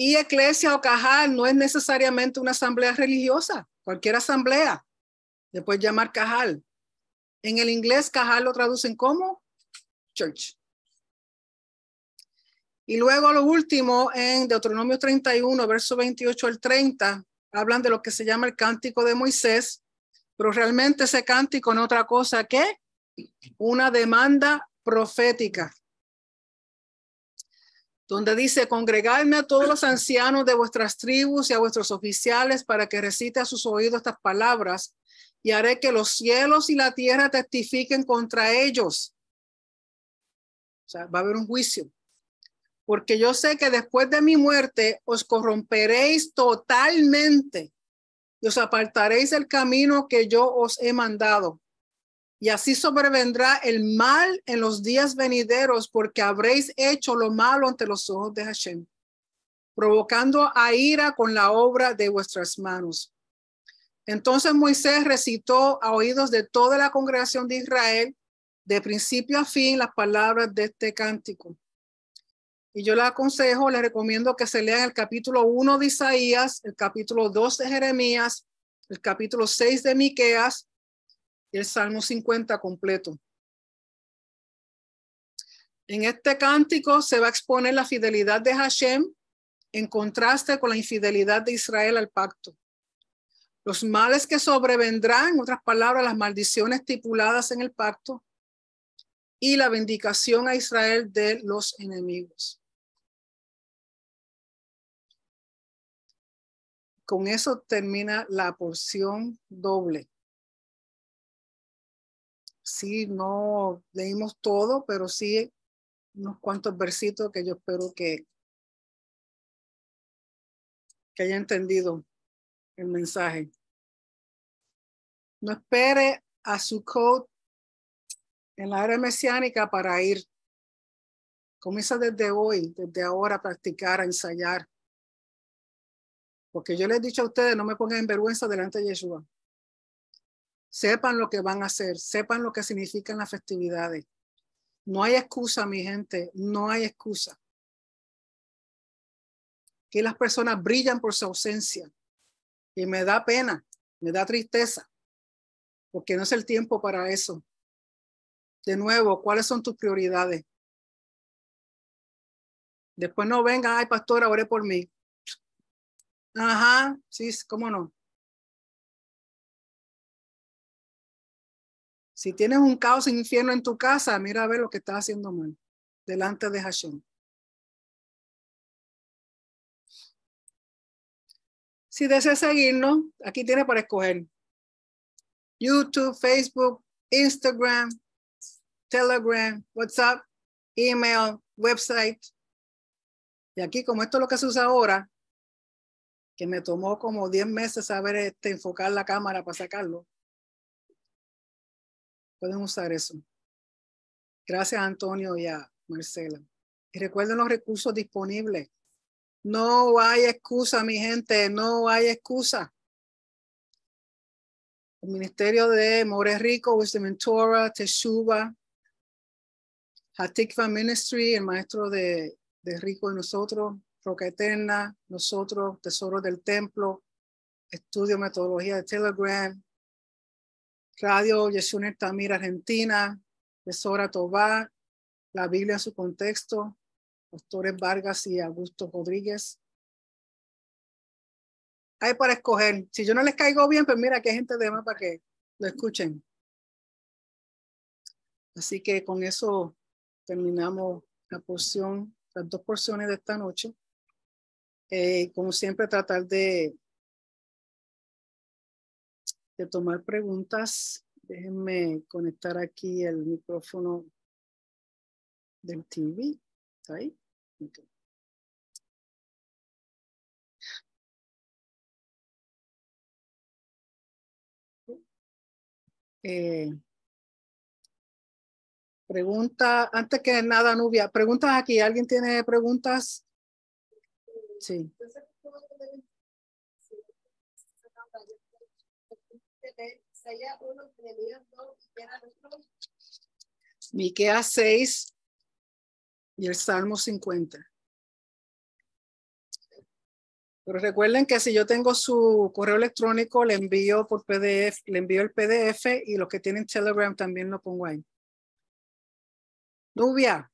S1: Y Eclesia o
S2: cajal no es necesariamente una asamblea religiosa, cualquier asamblea. después llamar cajal. En el inglés, cajal lo traducen como church. Y luego lo último, en Deuteronomio 31, verso 28 al 30, hablan de lo que se llama el cántico de Moisés, pero realmente ese cántico no otra cosa que una demanda profética donde dice, congregadme a todos los ancianos de vuestras tribus y a vuestros oficiales para que recite a sus oídos estas palabras, y haré que los cielos y la tierra testifiquen contra ellos. O sea, va a haber un juicio. Porque yo sé que después de mi muerte os corromperéis totalmente y os apartaréis del camino que yo os he mandado. Y así sobrevendrá el mal en los días venideros, porque habréis hecho lo malo ante los ojos de Hashem, provocando a ira con la obra de vuestras manos. Entonces Moisés recitó a oídos de toda la congregación de Israel, de principio a fin, las palabras de este cántico. Y yo le aconsejo, le recomiendo que se lean el capítulo 1 de Isaías, el capítulo 2 de Jeremías, el capítulo 6 de Miqueas, el Salmo 50 completo. En este cántico se va a exponer la fidelidad de Hashem en contraste con la infidelidad de Israel al pacto. Los males que sobrevendrán, en otras palabras, las
S1: maldiciones estipuladas en el pacto y la vindicación a Israel de los enemigos. Con eso termina la porción doble sí, no leímos todo, pero sí unos cuantos versitos que yo espero que, que haya entendido el mensaje. No espere a su code en la era mesiánica para ir. Comienza desde hoy, desde ahora a practicar, a ensayar. Porque yo les he dicho a ustedes, no me pongan en vergüenza delante de Yeshua sepan
S2: lo que van a hacer, sepan lo que significan las festividades. No hay excusa, mi gente,
S1: no hay excusa. Que las personas brillan por su ausencia. Y me da pena, me da tristeza, porque no es el tiempo para eso. De nuevo, ¿cuáles son tus prioridades? Después no venga, ay, pastora, ore por mí. Ajá, sí, cómo no. Si tienes un caos infierno en tu casa, mira a ver lo que estás haciendo mal delante de Hashem. Si deseas seguirnos, aquí tienes para escoger. YouTube,
S2: Facebook, Instagram, Telegram, WhatsApp, email, website. Y aquí, como esto es lo que se usa ahora,
S1: que me tomó como 10 meses saber este, enfocar la cámara para sacarlo, Pueden usar eso. Gracias a Antonio y a Marcela. Y recuerden los recursos disponibles. No hay excusa, mi gente, no hay excusa. El Ministerio de More Rico, Wisdom Mentora, Teshuba, Teshuva, Hatikva Ministry,
S2: el maestro de, de Rico y nosotros, Roca Eterna, nosotros, Tesoro del Templo, Estudio Metodología de Telegram, Radio Yeshua Tamir Argentina, Tesora Tobá, La Biblia en su
S1: contexto, Pastores Vargas y Augusto Rodríguez. Hay para escoger. Si yo no les caigo bien, pues mira, que hay gente de más para que lo escuchen. Así que con eso terminamos la porción, las dos porciones de esta noche. Eh, como siempre, tratar de de tomar preguntas. Déjenme conectar aquí el micrófono del TV. ¿Está ahí? Eh, pregunta, antes que nada, Nubia, preguntas aquí. ¿Alguien tiene preguntas? Sí. Miqueas 6 y el Salmo 50. Pero recuerden
S2: que si yo tengo su correo electrónico, le envío por PDF, le envío el PDF y los que tienen Telegram también lo pongo ahí. Nubia.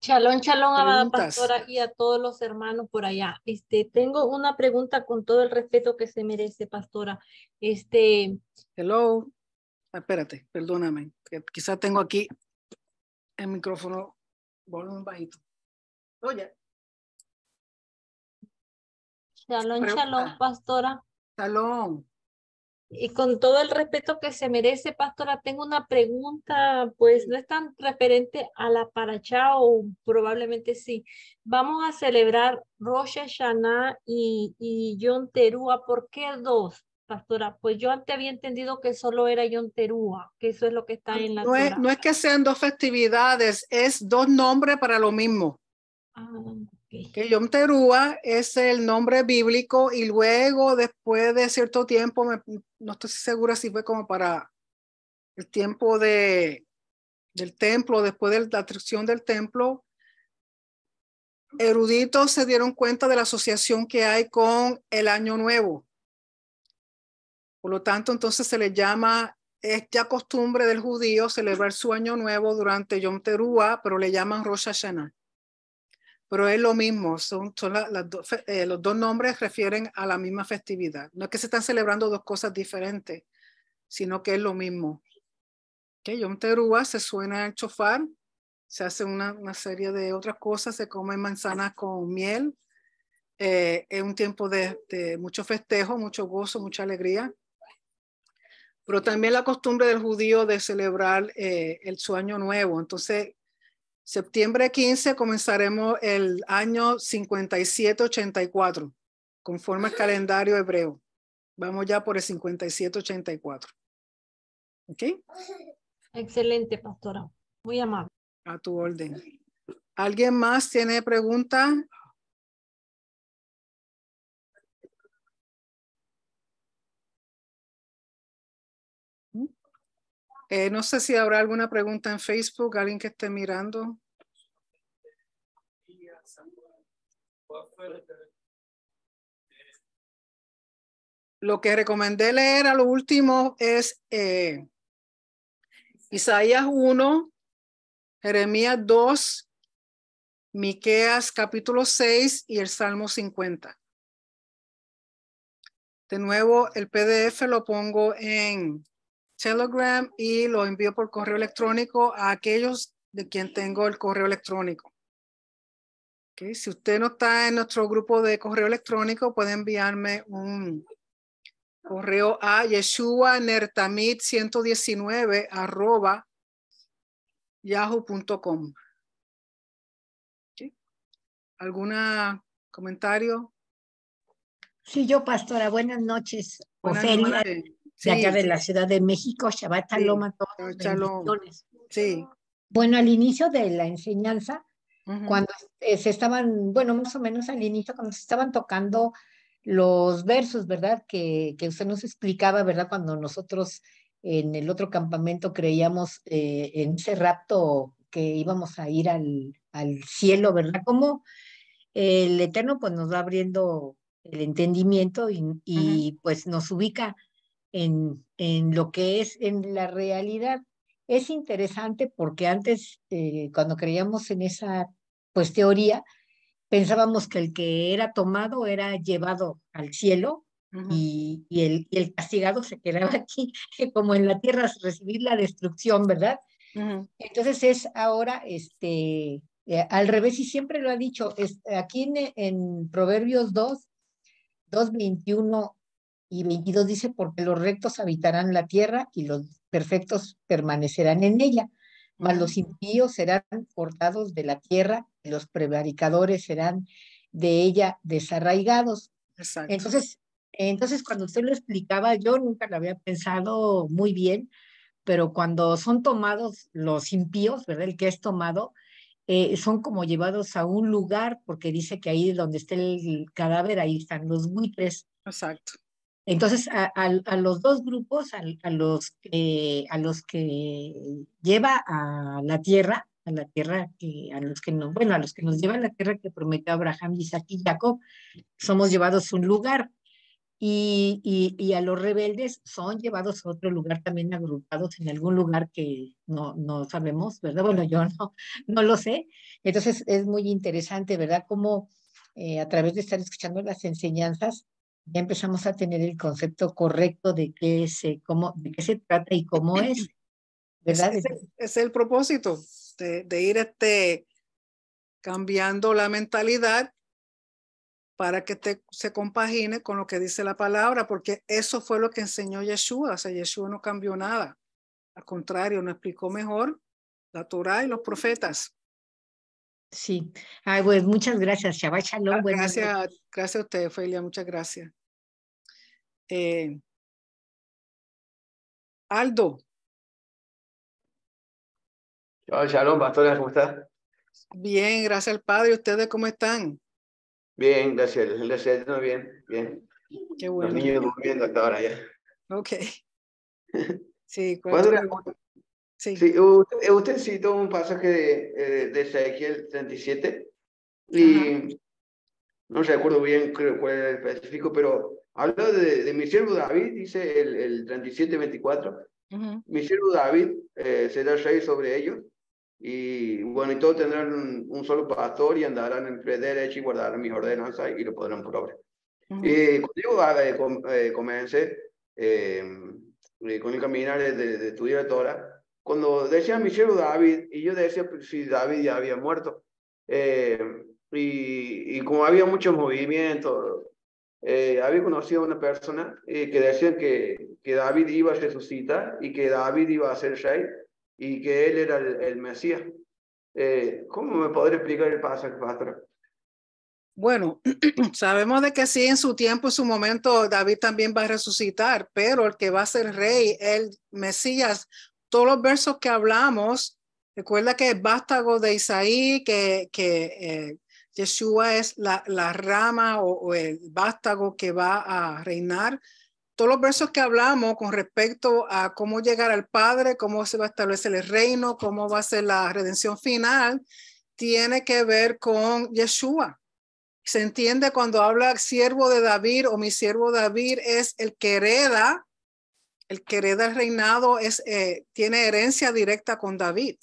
S2: Chalón, chalón, amada pastora,
S3: y a todos los hermanos por allá. Este, tengo una pregunta con todo el respeto que se merece, pastora. Este. Hello.
S1: Ah, espérate, perdóname. Quizá tengo aquí el micrófono un bajito. Oye. Oh, chalón, chalón, pastora. Chalón. Y con todo el respeto
S3: que se merece, pastora, tengo una pregunta, pues no es tan referente a la paracha o probablemente sí. Vamos a celebrar Rosh Hashanah y, y Terúa. ¿Por qué dos, pastora? Pues yo antes había entendido que solo era Yom Terúa, que eso es lo que está en la no es,
S2: que sean dos festividades, es dos nombres para lo mismo. Que ah, Yom Terúa es el nombre bíblico y luego después de cierto tiempo me no estoy segura si fue como para el tiempo de, del templo, después de la destrucción del templo, eruditos se dieron cuenta de la asociación que hay con el año nuevo. Por lo tanto, entonces se le llama, es ya costumbre del judío celebrar su año nuevo durante Yom Teruah, pero le llaman Rosh Hashanah pero es lo mismo, son, eh, los dos nombres refieren a la misma festividad. No es que se están celebrando dos cosas diferentes, sino que es lo mismo. Que Yom Teruah se suena el chofar, se hace una, serie de otras cosas, se comen manzanas con miel, eh, es un tiempo de, mucho festejo, mucho gozo, mucha alegría. Pero también la costumbre del judío de celebrar eh, el, su nuevo. Entonces, Septiembre 15 comenzaremos el año 5784, conforme al calendario hebreo. Vamos ya por el 5784.
S1: ¿Ok? Excelente, pastora. Muy amable. A tu orden. ¿Alguien más tiene pregunta Eh, no sé si habrá alguna pregunta en Facebook, alguien que esté mirando. Lo que recomendé leer a lo último es eh, Isaías 1, Jeremías 2,
S2: Miqueas capítulo 6 y el Salmo 50. De nuevo, el PDF lo pongo en Telegram y lo envío por correo electrónico a aquellos de quien tengo el correo electrónico. Si usted no está en nuestro grupo de correo electrónico, puede enviarme un correo a yeshuanertamid119
S1: arroba yahoo.com. ¿Alguna comentario?
S2: Sí, yo, pastora, Buenas noches de acá de la
S3: Ciudad de México, ya va a todos. Sí. Bueno, al inicio de la enseñanza, cuando eh, se estaban, bueno, más o menos al inicio, cuando se estaban tocando los versos, ¿verdad? Que, usted nos explicaba, ¿verdad? Cuando nosotros en el otro campamento creíamos eh, en ese rapto que íbamos a ir al, cielo, ¿verdad? Como eh, el Eterno pues nos va abriendo el entendimiento y, pues nos ubica en, lo que es en la realidad. Es interesante porque antes, eh, cuando creíamos en esa pues, teoría, pensábamos que el que era tomado era llevado al cielo y, el, castigado se quedaba aquí, como en la tierra, recibir la destrucción, ¿verdad? Entonces es ahora este, eh, al revés, y siempre lo ha dicho, aquí en, en Proverbios 2, 2.21 y 22 dice, porque los rectos habitarán la tierra y los perfectos permanecerán en ella, mas los impíos serán cortados de la tierra y los prevaricadores serán de ella desarraigados. Exacto. Entonces, entonces, cuando usted lo explicaba, yo nunca lo había pensado muy bien, pero cuando son tomados los impíos, ¿verdad? El que es tomado, eh, son como llevados a un lugar, porque dice que ahí donde está el cadáver, ahí están los buitres. Exacto. Entonces, a, los dos grupos, a, los, que lleva a la tierra, a la tierra a los que nos, bueno, a los que nos lleva a la tierra que prometió Abraham, Isaac y Jacob, somos llevados a un lugar, y, a los rebeldes son llevados a otro lugar también agrupados en algún lugar que no, sabemos, ¿verdad? Bueno, yo no, lo sé. Entonces es muy interesante, ¿verdad? Cómo eh, a través de estar escuchando las enseñanzas ya empezamos a tener el concepto correcto de qué, es, eh, cómo, de qué se trata y cómo es. ¿verdad? Ese,
S2: es el propósito de, ir este, cambiando la mentalidad para que te, se compagine con lo que dice la palabra, porque eso fue lo que enseñó Yeshua. O sea, Yeshua no cambió nada. Al contrario, nos explicó mejor la Torah y los profetas.
S1: Sí, Ay, pues muchas gracias, Shabbat ah, Shalom. Gracias, gracias a ustedes, Felia, muchas gracias. Eh, Aldo. Shabbat Shalom, pastora, ¿cómo está?
S2: Bien, gracias al Padre. ¿Ustedes cómo están?
S1: Bien, gracias, gracias,
S2: bien, bien. Qué bueno. Los niños durmiendo hasta ahora ya. Ok. Sí, ¿cuál ¿Cuándo, Sí. sí usted, citó un pasaje de, eh, de Ezequiel 37 y no no recuerdo bien cuál el específico, pero habla de, de mi siervo David, dice el, el 37-24. Mi siervo David eh, será rey sobre ellos y bueno, y todos tendrán un, solo pastor y andarán en fe derecho y guardarán mis ordenanzas y lo podrán probar Y ah, eh, contigo eh, comencé con el caminar de, de, estudiar Torah cuando decía mi David, y yo decía, si pues, David ya había muerto, eh, y, y, como había muchos movimientos, eh, había conocido a una persona eh, que decía que, que David iba a resucitar y que David iba a ser rey y que él era el, Mesías.
S1: ¿Cómo me podré explicar el pasaje, pastor?
S2: Bueno, sabemos de que sí, en su tiempo, en su momento, David también va a resucitar, pero el que va a ser rey, el Mesías, todos los versos que hablamos, recuerda que el vástago de Isaí, que, que eh, Yeshua es la, rama o, el vástago que va a reinar. Todos los versos que hablamos con respecto a cómo llegar al Padre, cómo se va a establecer el reino, cómo va a ser la redención final, tiene que ver con Yeshua. Se entiende cuando habla siervo de David o mi siervo David es el que hereda el que hereda reinado es, eh, tiene herencia directa con David.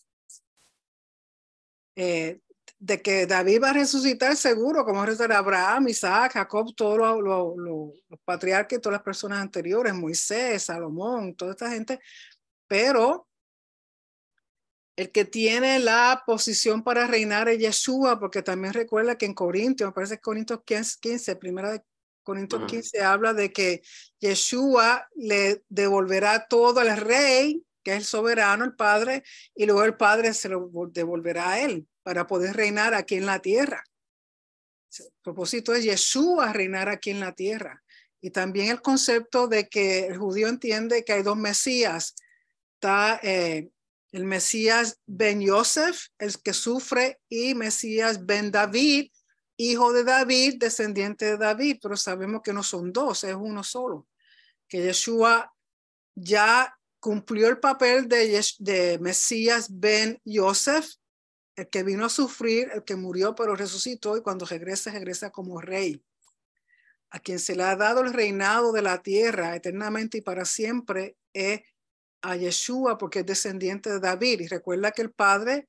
S2: Eh, de que David va a resucitar seguro, como resucitará Abraham, Isaac, Jacob, todos los, patriarcas y todas las personas anteriores, Moisés, Salomón, toda esta gente, pero el que tiene la posición para reinar es Yeshua, porque también recuerda que en Corintios, me parece Corintios 15, primera de Corintios 15 habla de que Yeshua le devolverá todo al rey, que es el soberano, el Padre, y luego el Padre se lo devolverá a él para poder reinar aquí en la tierra. El propósito es Yeshua reinar aquí en la tierra. Y también el concepto de que el judío entiende que hay dos Mesías. Está eh, el Mesías Ben Yosef, el que sufre, y Mesías Ben David, hijo de David, descendiente de David, pero sabemos que no son dos, es uno solo. Que Yeshua ya cumplió el papel de, Mesías Ben Yosef, el que vino a sufrir, el que murió pero resucitó y cuando regresa, regresa como rey, a quien se le ha dado el reinado de la tierra eternamente y para siempre es a Yeshua porque es descendiente de David. Y recuerda que el padre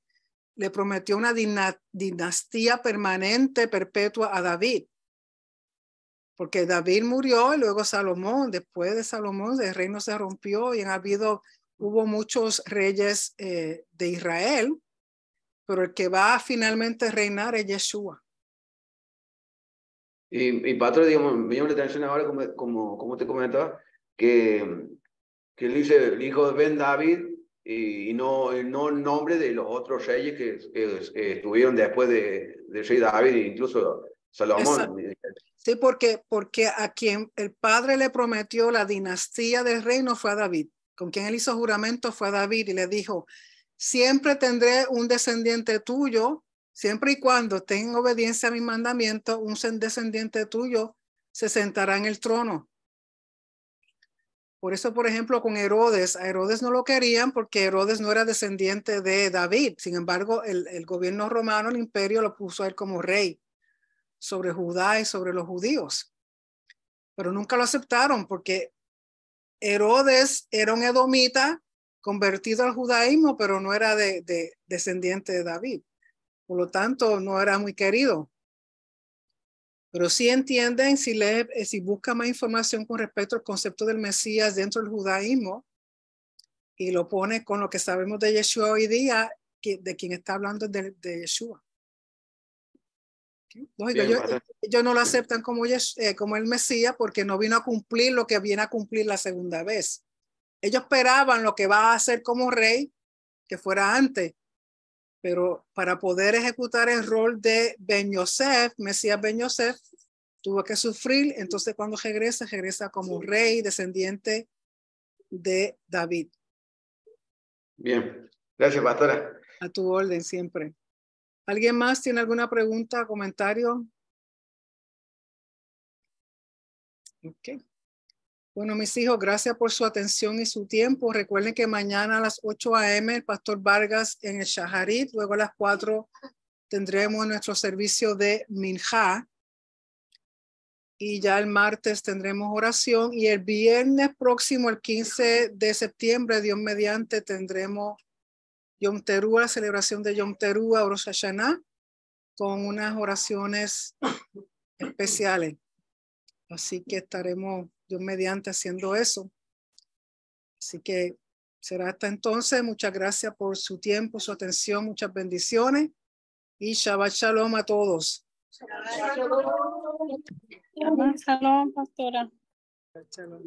S2: le prometió una dinastía permanente, perpetua a David. Porque David murió y luego Salomón. Después de Salomón, el reino se rompió y han habido, hubo muchos reyes eh, de Israel, pero el que va a finalmente reinar es Yeshua.
S1: Y, y Patro, digamos, me llama la atención ahora, como, te comentaba, que, que él dice, el hijo
S2: de Ben David y, no, el nombre de los otros reyes que,
S1: estuvieron después de, del rey David, incluso Salomón.
S2: Sí, porque, a quien el padre le prometió la dinastía del reino fue a David. Con quien él hizo juramento fue a David y le dijo, siempre tendré un descendiente tuyo, siempre y cuando tenga obediencia a mi mandamiento, un descendiente tuyo se sentará en el trono. Por eso, por ejemplo, con Herodes, a Herodes no lo querían porque Herodes no era descendiente de David. Sin embargo, el, gobierno romano, el imperio, lo puso a él como rey sobre Judá y sobre los judíos. Pero nunca lo aceptaron porque Herodes era un edomita convertido al judaísmo, pero no era de descendiente de David. Por lo tanto, no era muy querido. Pero sí entienden, si, lee, eh, si busca más información con respecto al concepto del Mesías dentro del judaísmo y lo pone con lo que sabemos de Yeshua hoy día, de quien está hablando de, de Yeshua. Lógico, eh, ellos, no lo aceptan como, eh, como el Mesías porque no vino a cumplir lo que viene a cumplir la segunda vez. Ellos esperaban lo que va a hacer como rey, que fuera antes, pero para poder ejecutar el rol de Ben Yosef, Mesías Ben Yosef, tuvo que sufrir. Entonces, cuando regresa, regresa como rey descendiente de David.
S1: Bien, gracias, pastora. A tu orden siempre. ¿Alguien más tiene alguna pregunta, comentario? Okay. Bueno, mis hijos, gracias por su atención y su tiempo. Recuerden
S2: que mañana a las 8 a.m. el pastor Vargas en el Shaharit, luego a las 4 tendremos nuestro servicio de Minja y ya el martes tendremos oración y el viernes próximo, el 15 de septiembre, Dios mediante, tendremos Yom la celebración de Yom Teruah, Rosh Hashanah, con unas oraciones especiales. Así que estaremos, yo mediante, haciendo eso. Así que será hasta entonces. Muchas gracias por su tiempo, su atención, muchas bendiciones
S1: y Shabbat Shalom a todos. Shabbat Shalom, pastora. Shabbat shalom.